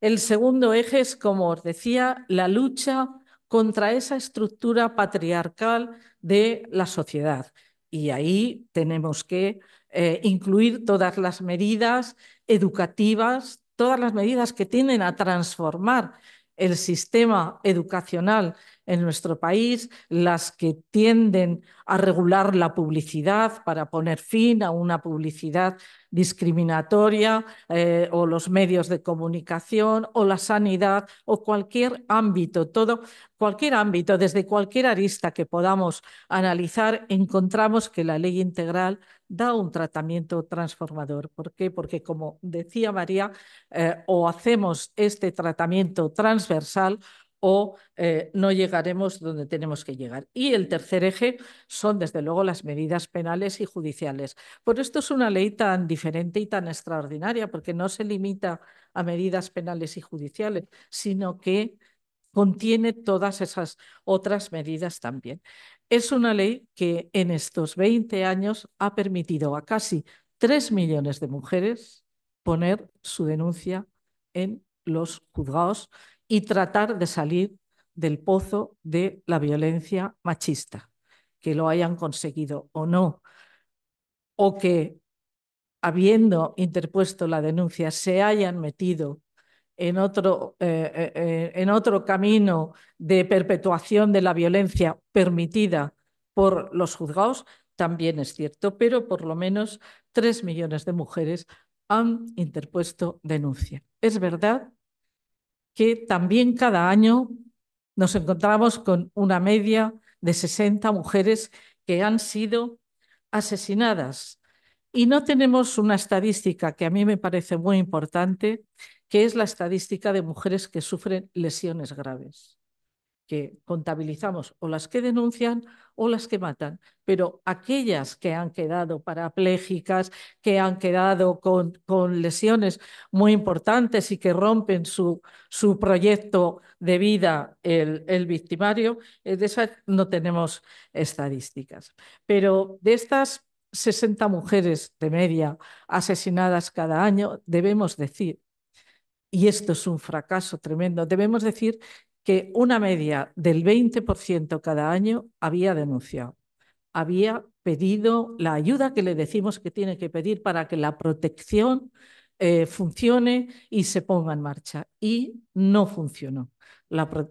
El segundo eje es, como os decía, la lucha contra esa estructura patriarcal de la sociedad. Y ahí tenemos que eh, incluir todas las medidas educativas, todas las medidas que tienden a transformar el sistema educacional en nuestro país, las que tienden a regular la publicidad para poner fin a una publicidad discriminatoria eh, o los medios de comunicación o la sanidad o cualquier ámbito, todo, cualquier ámbito, desde cualquier arista que podamos analizar, encontramos que la ley integral da un tratamiento transformador. ¿Por qué? Porque, como decía María, eh, o hacemos este tratamiento transversal o eh, no llegaremos donde tenemos que llegar. Y el tercer eje son, desde luego, las medidas penales y judiciales. Por esto es una ley tan diferente y tan extraordinaria, porque no se limita a medidas penales y judiciales, sino que contiene todas esas otras medidas también. Es una ley que en estos 20 años ha permitido a casi 3 millones de mujeres poner su denuncia en los juzgados y tratar de salir del pozo de la violencia machista, que lo hayan conseguido o no, o que habiendo interpuesto la denuncia se hayan metido en otro, eh, eh, eh, en otro camino de perpetuación de la violencia permitida por los juzgados, también es cierto, pero por lo menos tres millones de mujeres han interpuesto denuncia. Es verdad que también cada año nos encontramos con una media de 60 mujeres que han sido asesinadas. Y no tenemos una estadística que a mí me parece muy importante, que es la estadística de mujeres que sufren lesiones graves que contabilizamos o las que denuncian o las que matan, pero aquellas que han quedado parapléjicas, que han quedado con, con lesiones muy importantes y que rompen su, su proyecto de vida el, el victimario, eh, de esas no tenemos estadísticas. Pero de estas 60 mujeres de media asesinadas cada año, debemos decir y esto es un fracaso tremendo. Debemos decir que una media del 20% cada año había denunciado, había pedido la ayuda que le decimos que tiene que pedir para que la protección eh, funcione y se ponga en marcha. Y no funcionó.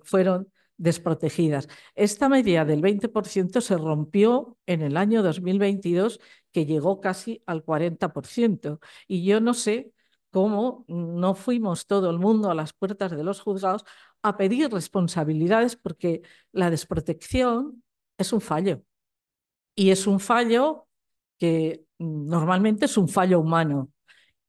fueron desprotegidas. Esta media del 20% se rompió en el año 2022, que llegó casi al 40%. Y yo no sé cómo no fuimos todo el mundo a las puertas de los juzgados a pedir responsabilidades porque la desprotección es un fallo. Y es un fallo que normalmente es un fallo humano.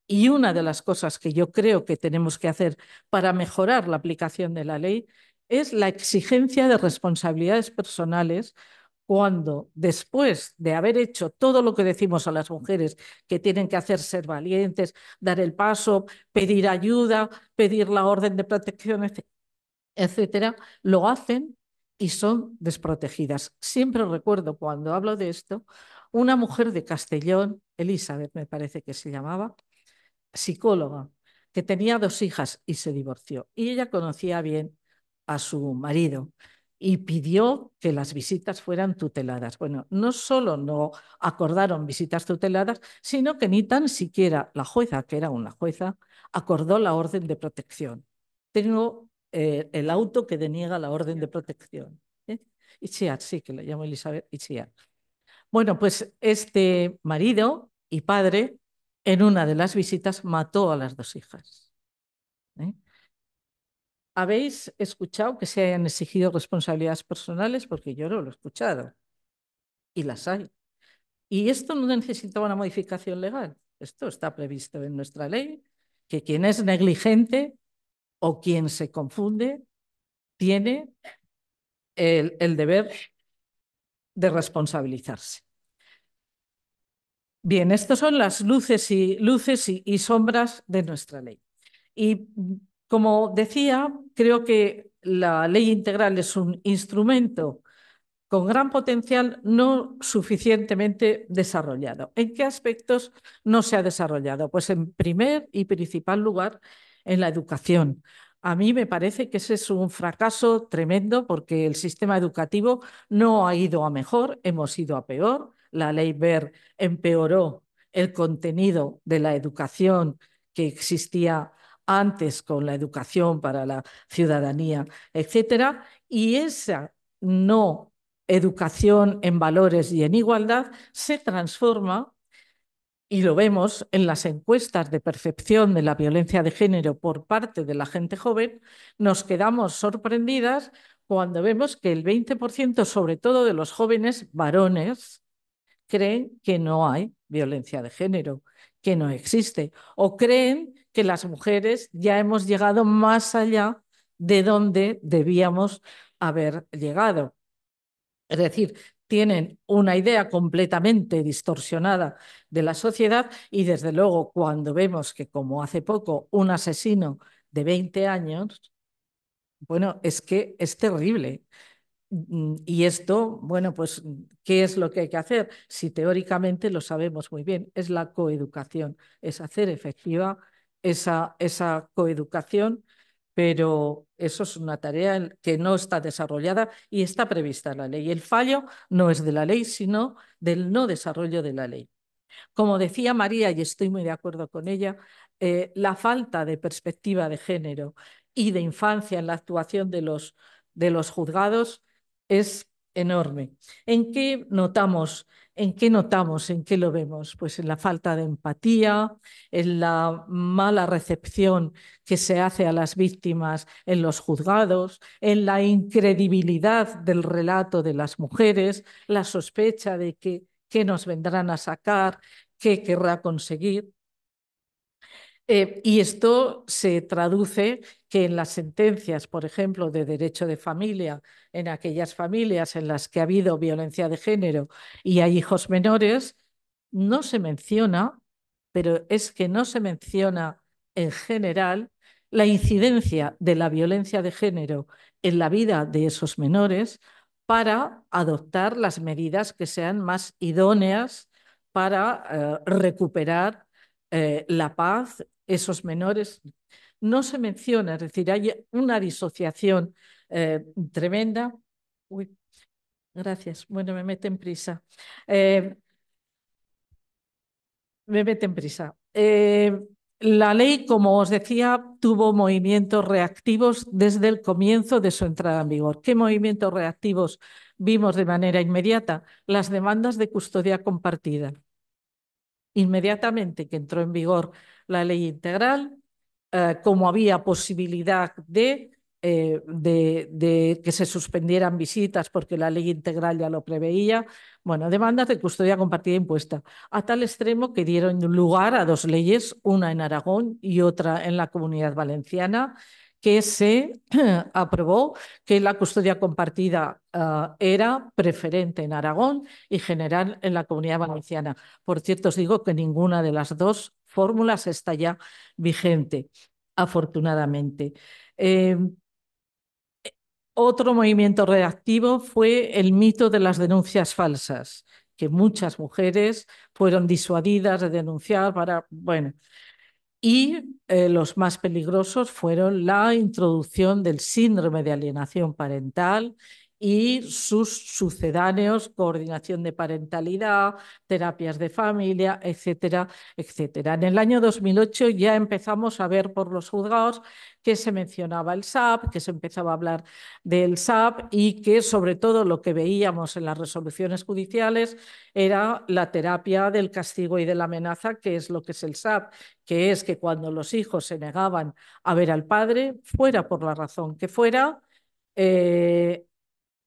Y una de las cosas que yo creo que tenemos que hacer para mejorar la aplicación de la ley es la exigencia de responsabilidades personales cuando después de haber hecho todo lo que decimos a las mujeres que tienen que hacer ser valientes, dar el paso, pedir ayuda, pedir la orden de protección, etcétera, lo hacen y son desprotegidas. Siempre recuerdo cuando hablo de esto, una mujer de Castellón, Elizabeth me parece que se llamaba, psicóloga, que tenía dos hijas y se divorció. Y ella conocía bien a su marido y pidió que las visitas fueran tuteladas. Bueno, no solo no acordaron visitas tuteladas, sino que ni tan siquiera la jueza, que era una jueza, acordó la orden de protección. Tengo eh, el auto que deniega la orden de protección. y ¿eh? sí, que le llamo Elizabeth Ichiar. Bueno, pues este marido y padre en una de las visitas mató a las dos hijas. ¿eh? habéis escuchado que se hayan exigido responsabilidades personales porque yo no lo he escuchado y las hay. Y esto no necesita una modificación legal. Esto está previsto en nuestra ley, que quien es negligente o quien se confunde tiene el, deber de responsabilizarse. Bien, estas son las luces y, luces sombras de nuestra ley. Y como decía, creo que la ley integral es un instrumento con gran potencial no suficientemente desarrollado. ¿En qué aspectos no se ha desarrollado? Pues en primer y principal lugar, en la educación. A mí me parece que ese es un fracaso tremendo porque el sistema educativo no ha ido a mejor, hemos ido a peor. La ley BER empeoró el contenido de la educación que existía antes con la educación para la ciudadanía, etcétera, y esa no educación en valores y en igualdad se transforma y lo vemos en las encuestas de percepción de la violencia de género por parte de la gente joven, nos quedamos sorprendidas cuando vemos que el 20%, sobre todo de los jóvenes varones, creen que no hay violencia de género, que no existe, o creen que las mujeres ya hemos llegado más allá de donde debíamos haber llegado. Es decir, tienen una idea completamente distorsionada de la sociedad y desde luego cuando vemos que como hace poco un asesino de 20 años, bueno, es que es terrible. Mm, y esto, bueno, pues, ¿qué es lo que hay que hacer? Si teóricamente lo sabemos muy bien, es la coeducación, es hacer efectiva esa, coeducación, pero eso es una tarea que no está desarrollada y está prevista en la ley. El fallo no es de la ley, sino del no desarrollo de la ley. Como decía María, y estoy muy de acuerdo con ella, eh, la falta de perspectiva de género y de infancia en la actuación de los, de los juzgados es enorme. ¿En qué notamos ¿En qué notamos? ¿En qué lo vemos? Pues en la falta de empatía, en la mala recepción que se hace a las víctimas en los juzgados, en la incredibilidad del relato de las mujeres, la sospecha de que qué nos vendrán a sacar, qué querrá conseguir. Eh, y esto se traduce que en las sentencias, por ejemplo, de derecho de familia, en aquellas familias en las que ha habido violencia de género y hay hijos menores, no se menciona, pero es que no se menciona en general la incidencia de la violencia de género en la vida de esos menores para adoptar las medidas que sean más idóneas para eh, recuperar eh, la paz esos menores. No se menciona, es decir, hay una disociación eh, tremenda. gracias. Bueno, me en prisa. Eh, me me en prisa. Eh, la ley, como os decía, tuvo movimientos reactivos desde el comienzo de su entrada en vigor. ¿Qué movimientos reactivos vimos de manera inmediata? Las demandas de custodia compartida. Inmediatamente que entró en vigor la ley integral, eh, como había posibilidad eh, de, que se suspendieran visitas porque la ley integral ya lo preveía, bueno, demandas de custodia compartida impuesta, a tal extremo que dieron lugar a dos leyes, una en Aragón y otra en la Comunidad Valenciana, que se aprobó que la custodia compartida eh, era preferente en Aragón y general en la comunidad valenciana. Por cierto, os digo que ninguna de las dos fórmulas está ya vigente, afortunadamente. Em, eh, otro movimiento reactivo fue el mito de las denuncias falsas, que muchas mujeres fueron disuadidas de denunciar para, bueno, y eh, los más peligrosos fueron la introducción del síndrome de alienación parental y sus sucedáneos, coordinación de parentalidad, terapias de familia, etcétera, etcétera. En el año 2008 ya empezamos a ver por los juzgados que se mencionaba el SAP, que se empezaba a hablar del SAP y que sobre todo lo que veíamos en las resoluciones judiciales era la terapia del castigo y de la amenaza, que es lo que es el SAP, que es que cuando los hijos se negaban a ver al padre, fuera por la razón que fuera, eh,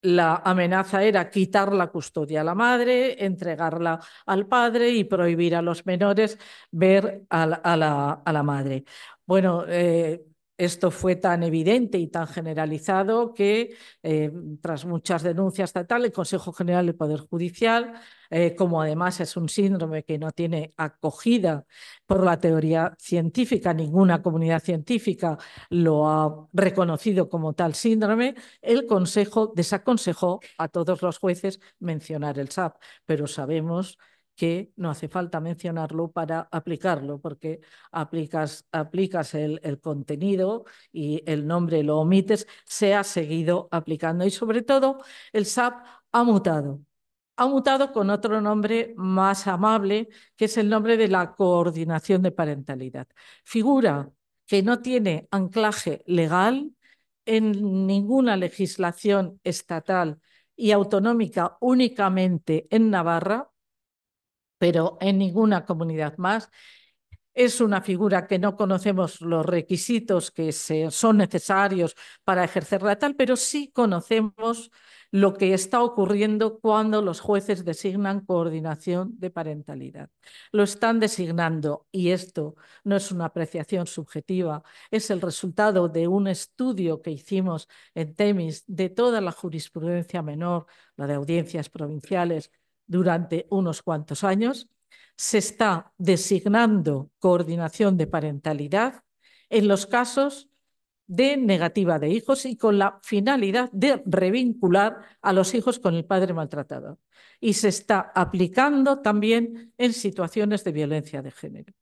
la amenaza era quitar la custodia a la madre, entregarla al padre y prohibir a los menores ver a la, madre. Bueno, eh, esto fue tan evidente y tan generalizado que, eh, tras muchas denuncias estatales, el Consejo General del Poder Judicial, eh, como además es un síndrome que no tiene acogida por la teoría científica, ninguna comunidad científica lo ha reconocido como tal síndrome, el Consejo desaconsejó a todos los jueces mencionar el SAP, pero sabemos que no hace falta mencionarlo para aplicarlo, porque aplicas, aplicas el, el, contenido y el nombre lo omites, se ha seguido aplicando. Y sobre todo, el SAP ha mutado. Ha mutado con otro nombre más amable, que es el nombre de la coordinación de parentalidad. Figura que no tiene anclaje legal en ninguna legislación estatal y autonómica únicamente en Navarra, pero en ninguna comunidad más. Es una figura que no conocemos los requisitos que son necesarios para ejercerla tal, pero sí conocemos lo que está ocurriendo cuando los jueces designan coordinación de parentalidad. Lo están designando y esto no es una apreciación subjetiva, es el resultado de un estudio que hicimos en Temis de toda la jurisprudencia menor, la de audiencias provinciales, durante unos cuantos años, se está designando coordinación de parentalidad en los casos de negativa de hijos y con la finalidad de revincular a los hijos con el padre maltratado. Y se está aplicando también en situaciones de violencia de género.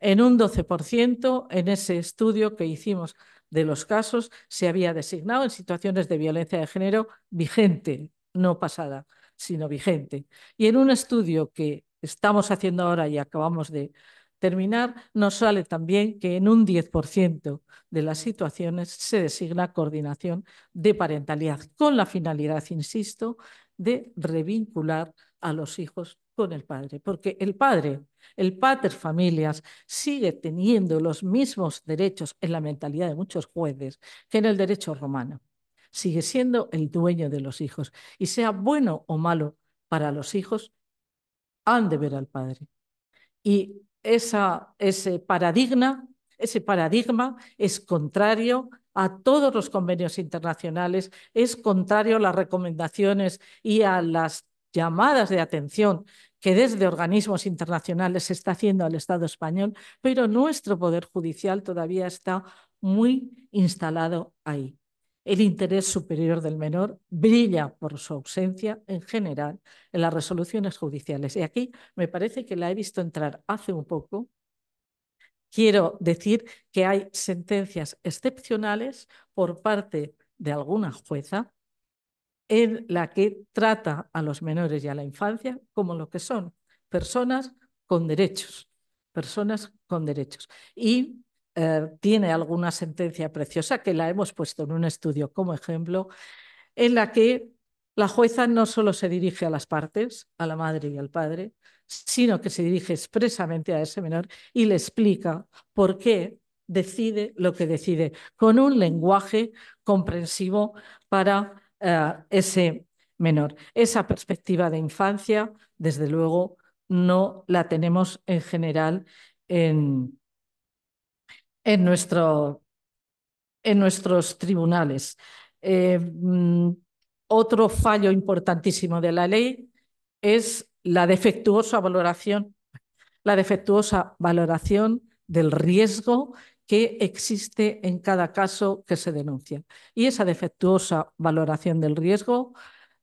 En un 12%, en ese estudio que hicimos de los casos, se había designado en situaciones de violencia de género vigente, no pasada, sino vigente. Y en un estudio que estamos haciendo ahora y acabamos de terminar, nos sale también que en un 10% de las situaciones se designa coordinación de parentalidad, con la finalidad, insisto, de revincular a los hijos con el padre, porque el padre, el pater familias, sigue teniendo los mismos derechos en la mentalidad de muchos jueces que en el derecho romano sigue siendo el dueño de los hijos. Y sea bueno o malo para los hijos, han de ver al Padre. Y ese, paradigma, ese paradigma es contrario a todos los convenios internacionales, es contrario a las recomendaciones y a las llamadas de atención que desde organismos internacionales se está haciendo al Estado español, pero nuestro Poder Judicial todavía está muy instalado ahí. El interés superior del menor brilla por su ausencia en general en las resoluciones judiciales. Y aquí me parece que la he visto entrar hace un poco. Quiero decir que hay sentencias excepcionales por parte de alguna jueza en la que trata a los menores y a la infancia como lo que son, personas con derechos, personas con derechos. Y eh, tiene alguna sentencia preciosa que la hemos puesto en un estudio como ejemplo, en la que la jueza no solo se dirige a las partes, a la madre y al padre, sino que se dirige expresamente a ese menor y le explica por qué decide lo que decide, con un lenguaje comprensivo para eh, ese menor. Esa perspectiva de infancia, desde luego, no la tenemos en general en, en, nuestro, en nuestros tribunales. Eh, mm, otro fallo importantísimo de la ley es la defectuosa valoración, la defectuosa valoración del riesgo que existe en cada caso que se denuncia. Y esa defectuosa valoración del riesgo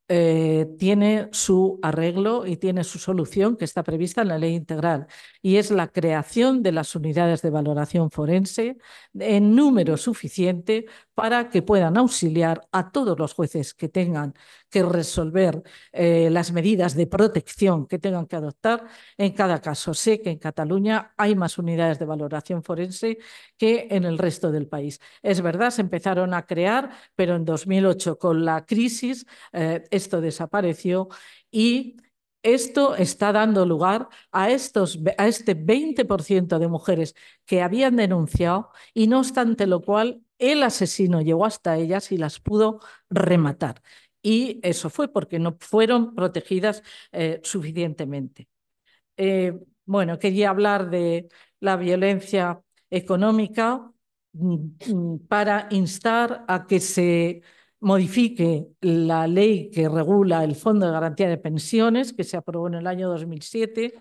eh, tiene su arreglo y tiene su solución que está prevista en la ley integral y es la creación de las unidades de valoración forense en número suficiente para que puedan auxiliar a todos los jueces que tengan que resolver eh, las medidas de protección que tengan que adoptar en cada caso. Sé que en Cataluña hay más unidades de valoración forense que en el resto del país. Es verdad, se empezaron a crear, pero en 2008 con la crisis eh, esto desapareció y esto está dando lugar a, estos, a este 20% de mujeres que habían denunciado y no obstante lo cual el asesino llegó hasta ellas y las pudo rematar. Y eso fue porque no fueron protegidas eh, suficientemente. Eh, bueno, quería hablar de la violencia económica mm, mm, para instar a que se modifique la ley que regula el Fondo de Garantía de Pensiones, que se aprobó en el año 2007,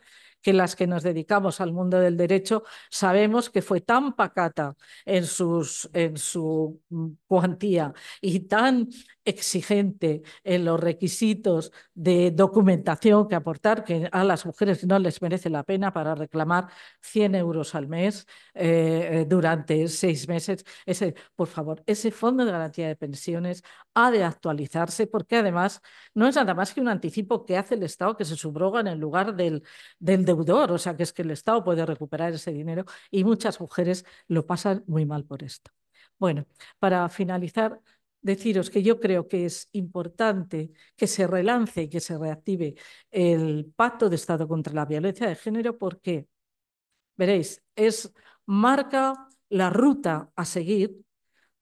que las que nos dedicamos al mundo del derecho sabemos que fue tan pacata en, sus, en su mm, cuantía y tan exigente en los requisitos de documentación que aportar, que a las mujeres no les merece la pena para reclamar 100 euros al mes eh, eh, durante seis meses. Ese, por favor, ese fondo de garantía de pensiones ha de actualizarse porque además no es nada más que un anticipo que hace el Estado que se subroga en el lugar del, del deudor, o sea que es que el Estado puede recuperar ese dinero y muchas mujeres lo pasan muy mal por esto. Bueno, para finalizar, deciros que yo creo que es importante que se relance y que se reactive el Pacto de Estado contra la Violencia de Género porque, veréis, es, marca la ruta a seguir,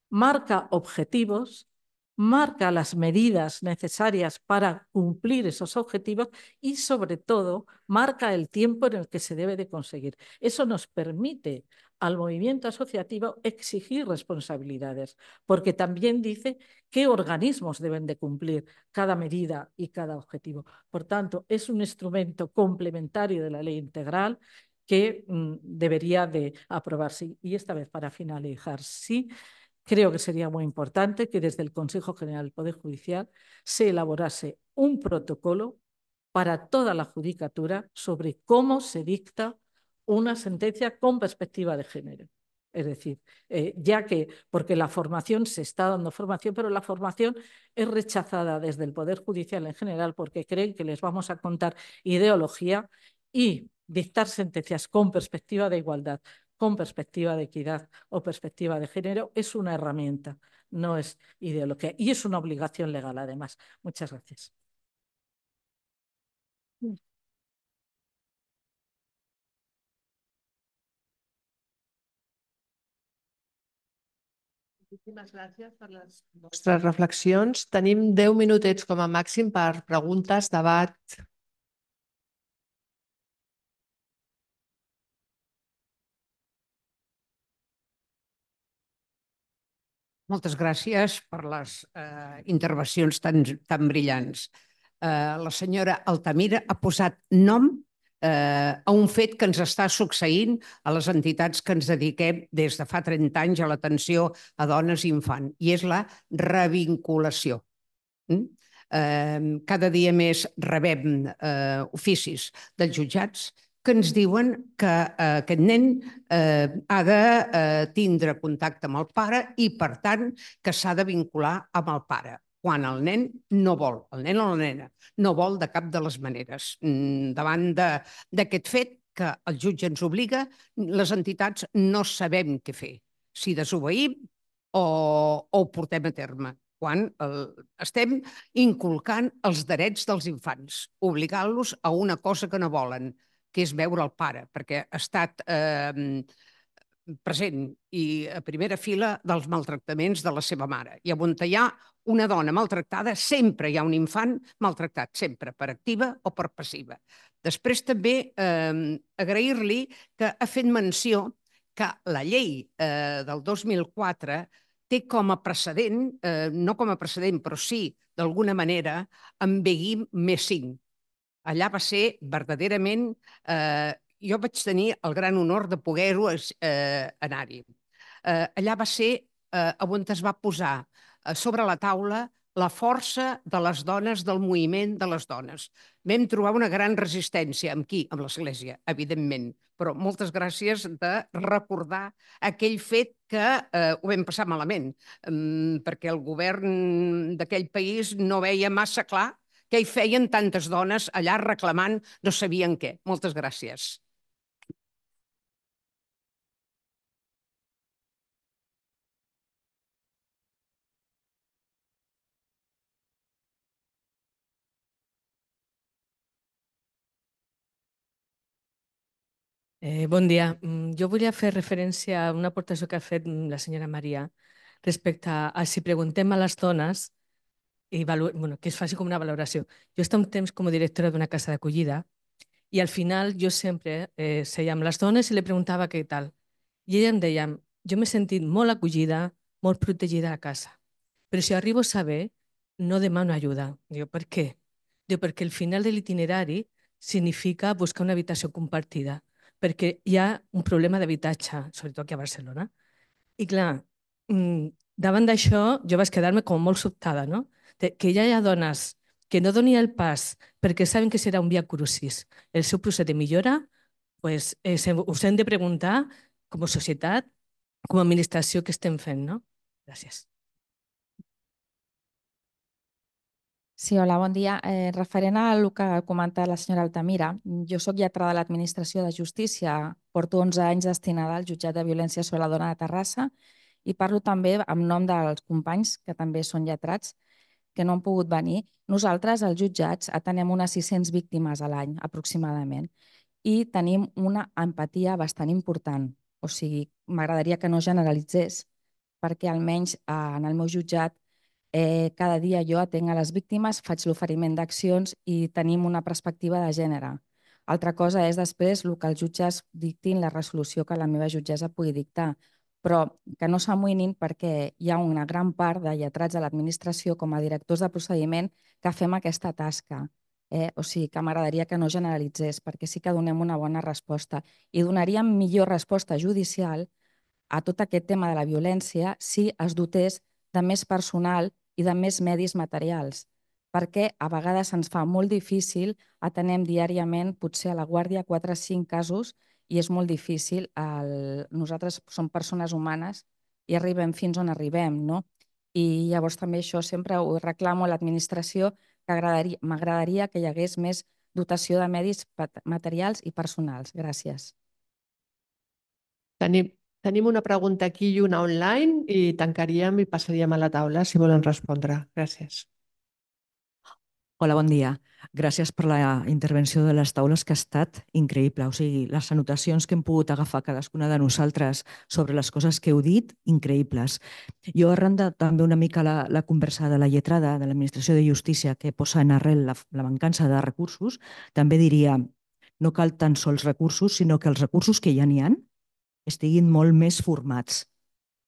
marca objetivos, marca las medidas necesarias para cumplir esos objetivos y, sobre todo, marca el tiempo en el que se debe de conseguir. Eso nos permite al movimiento asociativo exigir responsabilidades, porque también dice qué organismos deben de cumplir cada medida y cada objetivo. Por tanto, es un instrumento complementario de la ley integral que mm, debería de aprobarse. Y esta vez, para finalizar, sí, creo que sería muy importante que desde el Consejo General del Poder Judicial se elaborase un protocolo para toda la judicatura sobre cómo se dicta una sentencia con perspectiva de género. Es decir, eh, ya que, porque la formación se está dando formación, pero la formación es rechazada desde el Poder Judicial en general porque creen que les vamos a contar ideología y dictar sentencias con perspectiva de igualdad, con perspectiva de equidad o perspectiva de género es una herramienta, no es ideología y es una obligación legal además. Muchas gracias. Moltíssimes gràcies per les vostres reflexions. Tenim 10 minutets com a màxim per preguntes, debat, Moltes gràcies per les eh, intervencions tan, tan brillants. Eh, la senyora Altamira ha posat nom eh, a un fet que ens està succeint a les entitats que ens dediquem des de fa 30 anys a l'atenció a dones i infants, i és la revinculació. Mm? Eh, cada dia més rebem eh, oficis dels jutjats que ens diuen que eh, aquest nen eh, ha de eh, tindre contacte amb el pare i, per tant, que s'ha de vincular amb el pare quan el nen no vol, el nen o la nena, no vol de cap de les maneres. Mm, davant d'aquest fet que el jutge ens obliga, les entitats no sabem què fer, si desobeïm o, o ho portem a terme quan el, estem inculcant els drets dels infants, obligant-los a una cosa que no volen, que és veure el pare, perquè ha estat eh, present i a primera fila dels maltractaments de la seva mare. I on hi ha una dona maltractada, sempre hi ha un infant maltractat, sempre, per activa o per passiva. Després també eh, agrair-li que ha fet menció que la llei eh, del 2004 té com a precedent, eh, no com a precedent, però sí, d'alguna manera, en més Messing. Allà va ser verdaderament eh, jo vaig tenir el gran honor de poder-ho eh, anar-hi. Eh, allà va ser eh, on es va posar eh, sobre la taula la força de les dones, del moviment de les dones. Vam trobar una gran resistència. Amb qui? Amb l'Església, evidentment. Però moltes gràcies de recordar aquell fet que eh, ho vam passar malament, um, perquè el govern d'aquell país no veia massa clar què hi feien tantes dones allà reclamant no sabien què. Moltes gràcies. Eh, bon dia. Mm, jo volia fer referència a una aportació que ha fet mm, la senyora Maria respecte a si preguntem a les dones i bueno, que es faci com una valoració. Jo estic un temps com a directora d'una casa d'acollida i al final jo sempre eh, seia amb les dones i li preguntava què tal. I ella em deia, jo m'he sentit molt acollida, molt protegida a casa, però si arribo a saber, no demano ajuda. Diu, per què? Diu, perquè el final de l'itinerari significa buscar una habitació compartida perquè hi ha un problema d'habitatge, sobretot aquí a Barcelona. I clar, mm, davant d'això jo vaig quedar-me com molt sobtada, no? que ja hi ha dones que no donin el pas perquè saben que serà un via crucis, el seu procés de millora, pues, eh, us hem de preguntar com a societat, com a administració, què estem fent. No? Gràcies. Sí, hola, bon dia. Eh, referent a el que ha comentat la senyora Altamira, jo sóc lletrada de l'Administració de Justícia, porto 11 anys destinada al jutjat de violència sobre la dona de Terrassa i parlo també en nom dels companys, que també són lletrats, que no han pogut venir. Nosaltres, els jutjats, atenem unes 600 víctimes a l'any, aproximadament, i tenim una empatia bastant important. O sigui, m'agradaria que no generalitzés, perquè almenys eh, en el meu jutjat Eh, cada dia jo atenc a les víctimes, faig l'oferiment d'accions i tenim una perspectiva de gènere. Altra cosa és després el que els jutges dictin, la resolució que la meva jutgessa pugui dictar, però que no s'amoïnin perquè hi ha una gran part de lletrats de l'administració com a directors de procediment que fem aquesta tasca. Eh? O sigui, que m'agradaria que no generalitzés, perquè sí que donem una bona resposta. I donaríem millor resposta judicial a tot aquest tema de la violència si es dotés de més personal i de més medis materials, perquè a vegades se'ns fa molt difícil, atenem diàriament, potser a la guàrdia 4 o 5 casos, i és molt difícil. El... Nosaltres som persones humanes i arribem fins on arribem, no? I llavors també això sempre ho reclamo a l'administració, que m'agradaria que hi hagués més dotació de medis materials i personals. Gràcies. Tenim, Tenim una pregunta aquí i una online i tancaríem i passaríem a la taula si volen respondre. Gràcies. Hola, bon dia. Gràcies per la intervenció de les taules, que ha estat increïble. O sigui, les anotacions que hem pogut agafar cadascuna de nosaltres sobre les coses que heu dit, increïbles. Jo, arran de també una mica la, la conversa de la lletrada de l'Administració de Justícia que posa en arrel la, la mancança de recursos, també diria no cal tan sols recursos, sinó que els recursos que ja n'hi han estiguin molt més formats,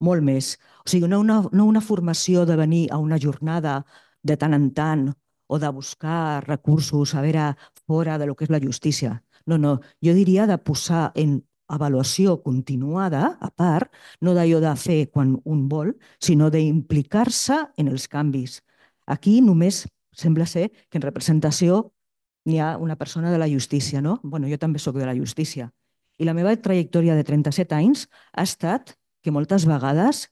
molt més. O sigui, no una, no una formació de venir a una jornada de tant en tant o de buscar recursos a veure fora de lo que és la justícia. No, no, jo diria de posar en avaluació continuada, a part, no d'allò de fer quan un vol, sinó d'implicar-se en els canvis. Aquí només sembla ser que en representació n'hi ha una persona de la justícia, no? bueno, jo també sóc de la justícia, i la meva trajectòria de 37 anys ha estat que moltes vegades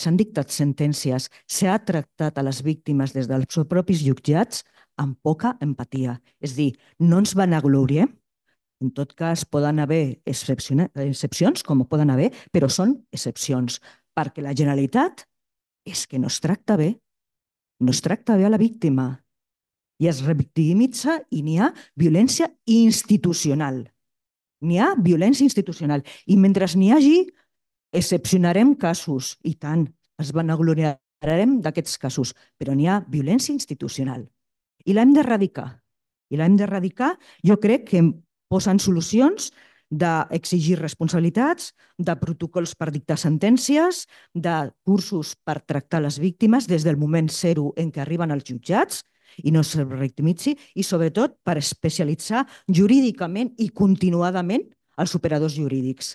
s'han dictat sentències, s'ha tractat a les víctimes des dels seus propis jutjats amb poca empatia. És dir, no ens van a glòria, en tot cas poden haver excepcions, com poden haver, però són excepcions, perquè la Generalitat és que no es tracta bé, no es tracta bé a la víctima i es revictimitza i n'hi ha violència institucional. N'hi ha violència institucional. I mentre n'hi hagi, excepcionarem casos, i tant, es vanagloriarem d'aquests casos, però n'hi ha violència institucional. I l'hem d'erradicar. I l'hem d'erradicar, jo crec que posen solucions d'exigir responsabilitats, de protocols per dictar sentències, de cursos per tractar les víctimes des del moment zero en què arriben als jutjats, i no es reactimitzi i sobretot per especialitzar jurídicament i continuadament els operadors jurídics.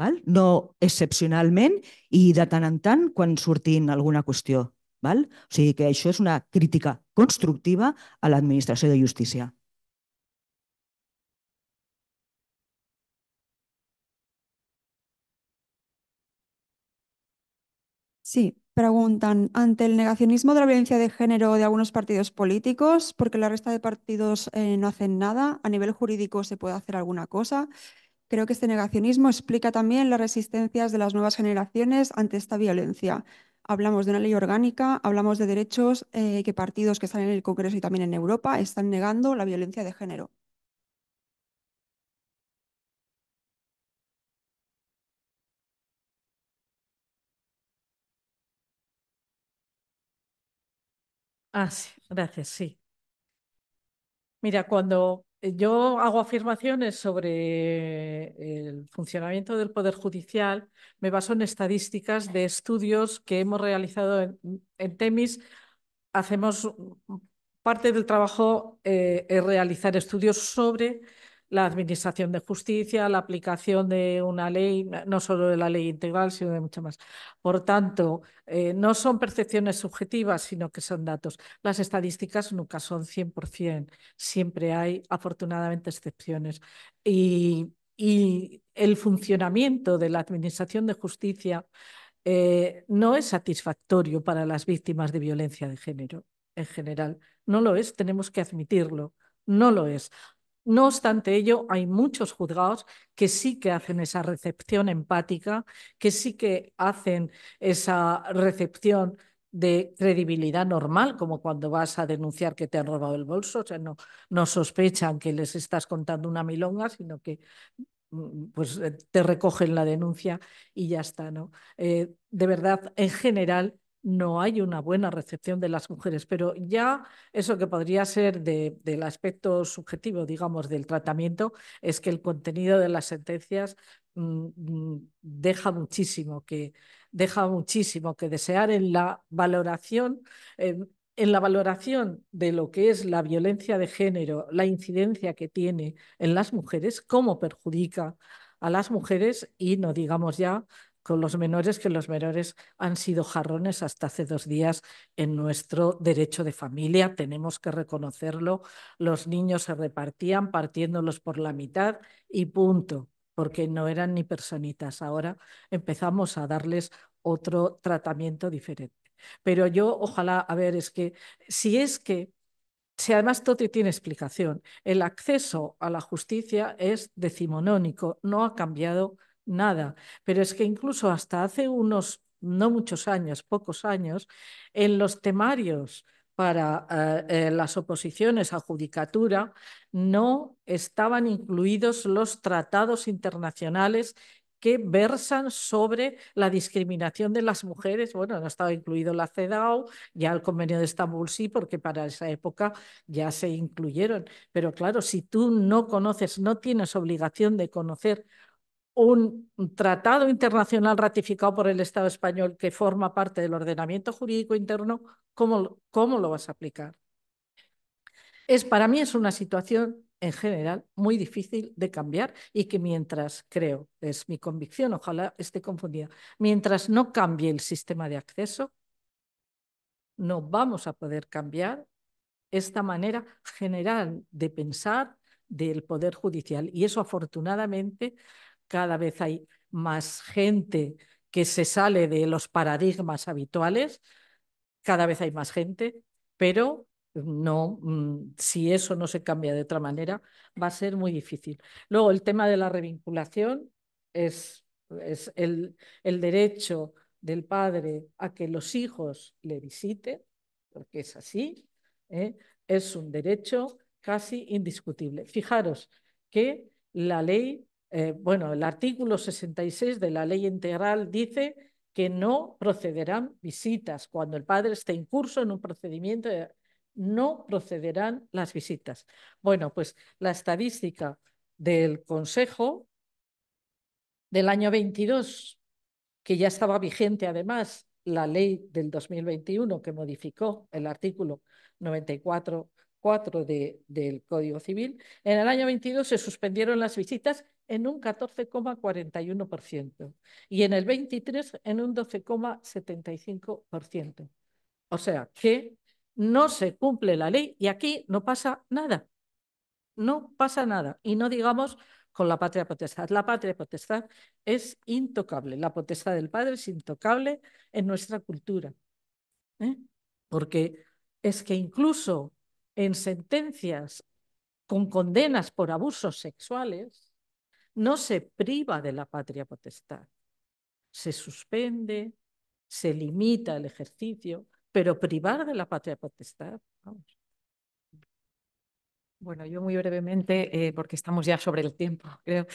Val? No excepcionalment i de tant en tant quan surtin alguna qüestió. Val? O sigui que això és una crítica constructiva a l'administració de justícia. Sí, Preguntan, ante el negacionismo de la violencia de género de algunos partidos políticos, porque la resta de partidos eh, no hacen nada, a nivel jurídico se puede hacer alguna cosa. Creo que este negacionismo explica también las resistencias de las nuevas generaciones ante esta violencia. Hablamos de una ley orgánica, hablamos de derechos eh, que partidos que están en el Congreso y también en Europa están negando la violencia de género. Ah, sí, gracias, sí. Mira, cuando eh, yo hago afirmaciones sobre el funcionamiento del Poder Judicial, me baso en estadísticas de estudios que hemos realizado en, TEMIS. Hacemos mm, parte del trabajo eh, es realizar estudios sobre la administración de justicia, la aplicación de una ley, no solo de la ley integral, sino de muchas más. Por tanto, eh, no son percepciones subjetivas, sino que son datos. Las estadísticas nunca son 100%, siempre hay, afortunadamente, excepciones. Y, el funcionamiento de la administración de justicia eh, no es satisfactorio para las víctimas de violencia de género en general. No lo es, tenemos que admitirlo. No lo es. No obstante ello, hay muchos juzgados que sí que hacen esa recepción empática, que sí que hacen esa recepción de credibilidad normal, como cuando vas a denunciar que te han robado el bolso, o sea, no, no sospechan que les estás contando una milonga, sino que mm, pues eh, te recogen la denuncia y ya está, ¿no? Eh, de verdad, en general, no hay una buena recepción de las mujeres, pero ya eso que podría ser del aspecto subjetivo, digamos, del tratamiento, es que el contenido de las sentencias mm, mm, deja muchísimo que deja muchísimo que desear en la valoración en la valoración de lo que es la violencia de género, la incidencia que tiene en las mujeres, cómo perjudica a las mujeres y no digamos ya con los menores, que los menores han sido jarrones hasta hace dos días en nuestro derecho de familia, tenemos que reconocerlo. Los niños se repartían partiéndolos por la mitad y punto, porque no eran ni personitas. Ahora empezamos a darles otro tratamiento diferente. Pero yo, ojalá, a ver, es que si es que si además todo tiene explicación, el acceso a la justicia es decimonónico, no ha cambiado nada. Pero es que incluso hasta hace unos, no muchos años, pocos años, en los temarios para eh, eh, las oposiciones a judicatura no estaban incluidos los tratados internacionales que versan sobre la discriminación de las mujeres. Bueno, no estaba incluido la CEDAW, ya el convenio de Estambul sí, porque para esa época ya se incluyeron. Pero claro, si tú no conoces, no tienes obligación de conocer un tratado internacional ratificado por el Estado español que forma parte del ordenamiento jurídico interno, ¿cómo, cómo lo vas a aplicar? Es, para mí es una situación en general muy difícil de cambiar y que mientras, creo, es mi convicción, ojalá esté confundida, mientras no cambie el sistema de acceso, no vamos a poder cambiar esta manera general de pensar del Poder Judicial. Y eso afortunadamente cada vez hay más gente que se sale de los paradigmas habituales, cada vez hay más gente, pero no, mm, si eso no se cambia de otra manera, va a ser muy difícil. Luego, el tema de la revinculación es, es el, derecho del padre a que los hijos le visiten, porque es así, ¿eh? es un derecho casi indiscutible. Fijaros que la ley eh, bueno, el artículo 66 de la ley integral dice que no procederán visitas cuando el padre esté en curso en un procedimiento, eh, no procederán las visitas. Bueno, pues la estadística del Consejo del año 22, que ya estaba vigente además la ley del 2021 que modificó el artículo 94.4 del Código Civil, en el año 22 se suspendieron las visitas en un 14,41% y en el 23 en un 12,75%. O sea que no se cumple la ley y aquí no pasa nada. No pasa nada. Y no digamos con la patria potestad. La patria potestad es intocable. La potestad del padre es intocable en nuestra cultura. ¿eh? Porque es que incluso en sentencias con condenas por abusos sexuales, no se priva de la patria potestad. Se suspende, se limita el ejercicio, pero privar de la patria potestad, vamos. Bueno, yo muy brevemente, eh, porque estamos ya sobre el tiempo, creo.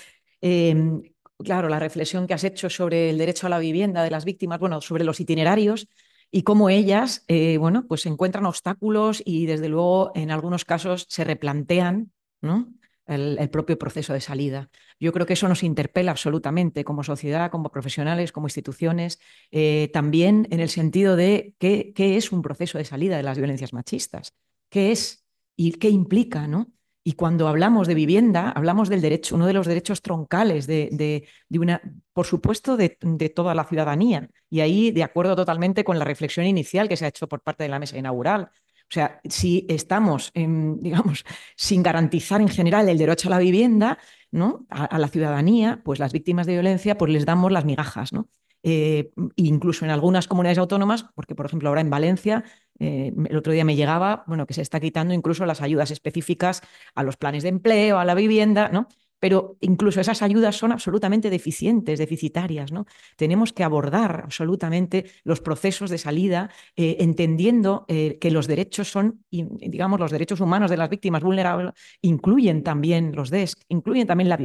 Em, claro, la reflexión que has hecho sobre el derecho a la vivienda de las víctimas, bueno, sobre los itinerarios y cómo ellas, eh, bueno, pues encuentran obstáculos y desde luego en algunos casos se replantean, ¿no? el, propio proceso de salida. Yo creo que eso nos interpela absolutamente como sociedad, como profesionales, como instituciones, eh, también en el sentido de qué, es un proceso de salida de las violencias machistas, qué es y qué implica, ¿no? Y cuando hablamos de vivienda, hablamos del derecho, uno de los derechos troncales de, una, por supuesto, de, toda la ciudadanía. Y ahí, de acuerdo totalmente con la reflexión inicial que se ha hecho por parte de la mesa inaugural, o sea, si estamos, digamos, sin garantizar en general el derecho a la vivienda, ¿no? A, la ciudadanía, pues las víctimas de violencia, pues les damos las migajas, ¿no? Eh, incluso en algunas comunidades autónomas, porque por ejemplo ahora en Valencia, eh, el otro día me llegaba, bueno, que se está quitando incluso las ayudas específicas a los planes de empleo, a la vivienda, ¿no? pero incluso esas ayudas son absolutamente deficientes, deficitarias. ¿no? Tenemos que abordar absolutamente los procesos de salida, eh, entendiendo eh, que los derechos son, digamos, los derechos humanos de las víctimas vulnerables incluyen también los des, incluyen también la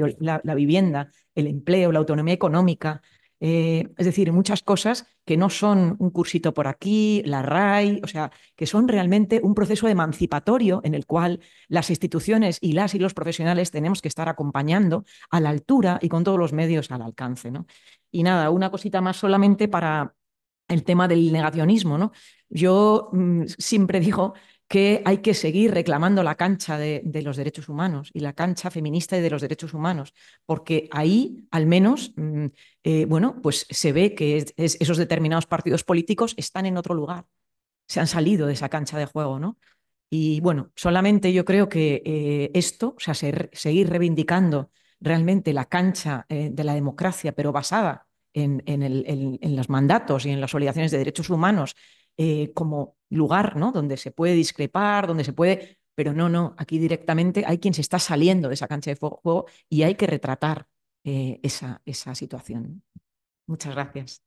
vivienda, el empleo, la autonomía económica, eh, es decir, muchas cosas que no son un cursito por aquí, la RAI, o sea, que son realmente un proceso emancipatorio en el cual las instituciones y las y los profesionales tenemos que estar acompañando a la altura y con todos los medios al alcance. ¿no? Y nada, una cosita más solamente para el tema del negacionismo. ¿no? Yo mm, siempre digo que hay que seguir reclamando la cancha de, los derechos humanos y la cancha feminista y de los derechos humanos, porque ahí al menos, mm, eh, bueno, pues se ve que esos determinados partidos políticos están en otro lugar, se han salido de esa cancha de juego, ¿no? Y bueno, solamente yo creo que eh, esto, o sea, seguir reivindicando realmente la cancha eh, de la democracia, pero basada en, en, en, los mandatos y en las obligaciones de derechos humanos eh, como lugar, ¿no? Donde se puede discrepar, donde se puede... Pero no, no, aquí directamente hay quien se está saliendo de esa cancha de juego y hay que retratar eh, esa situación. Muchas gracias.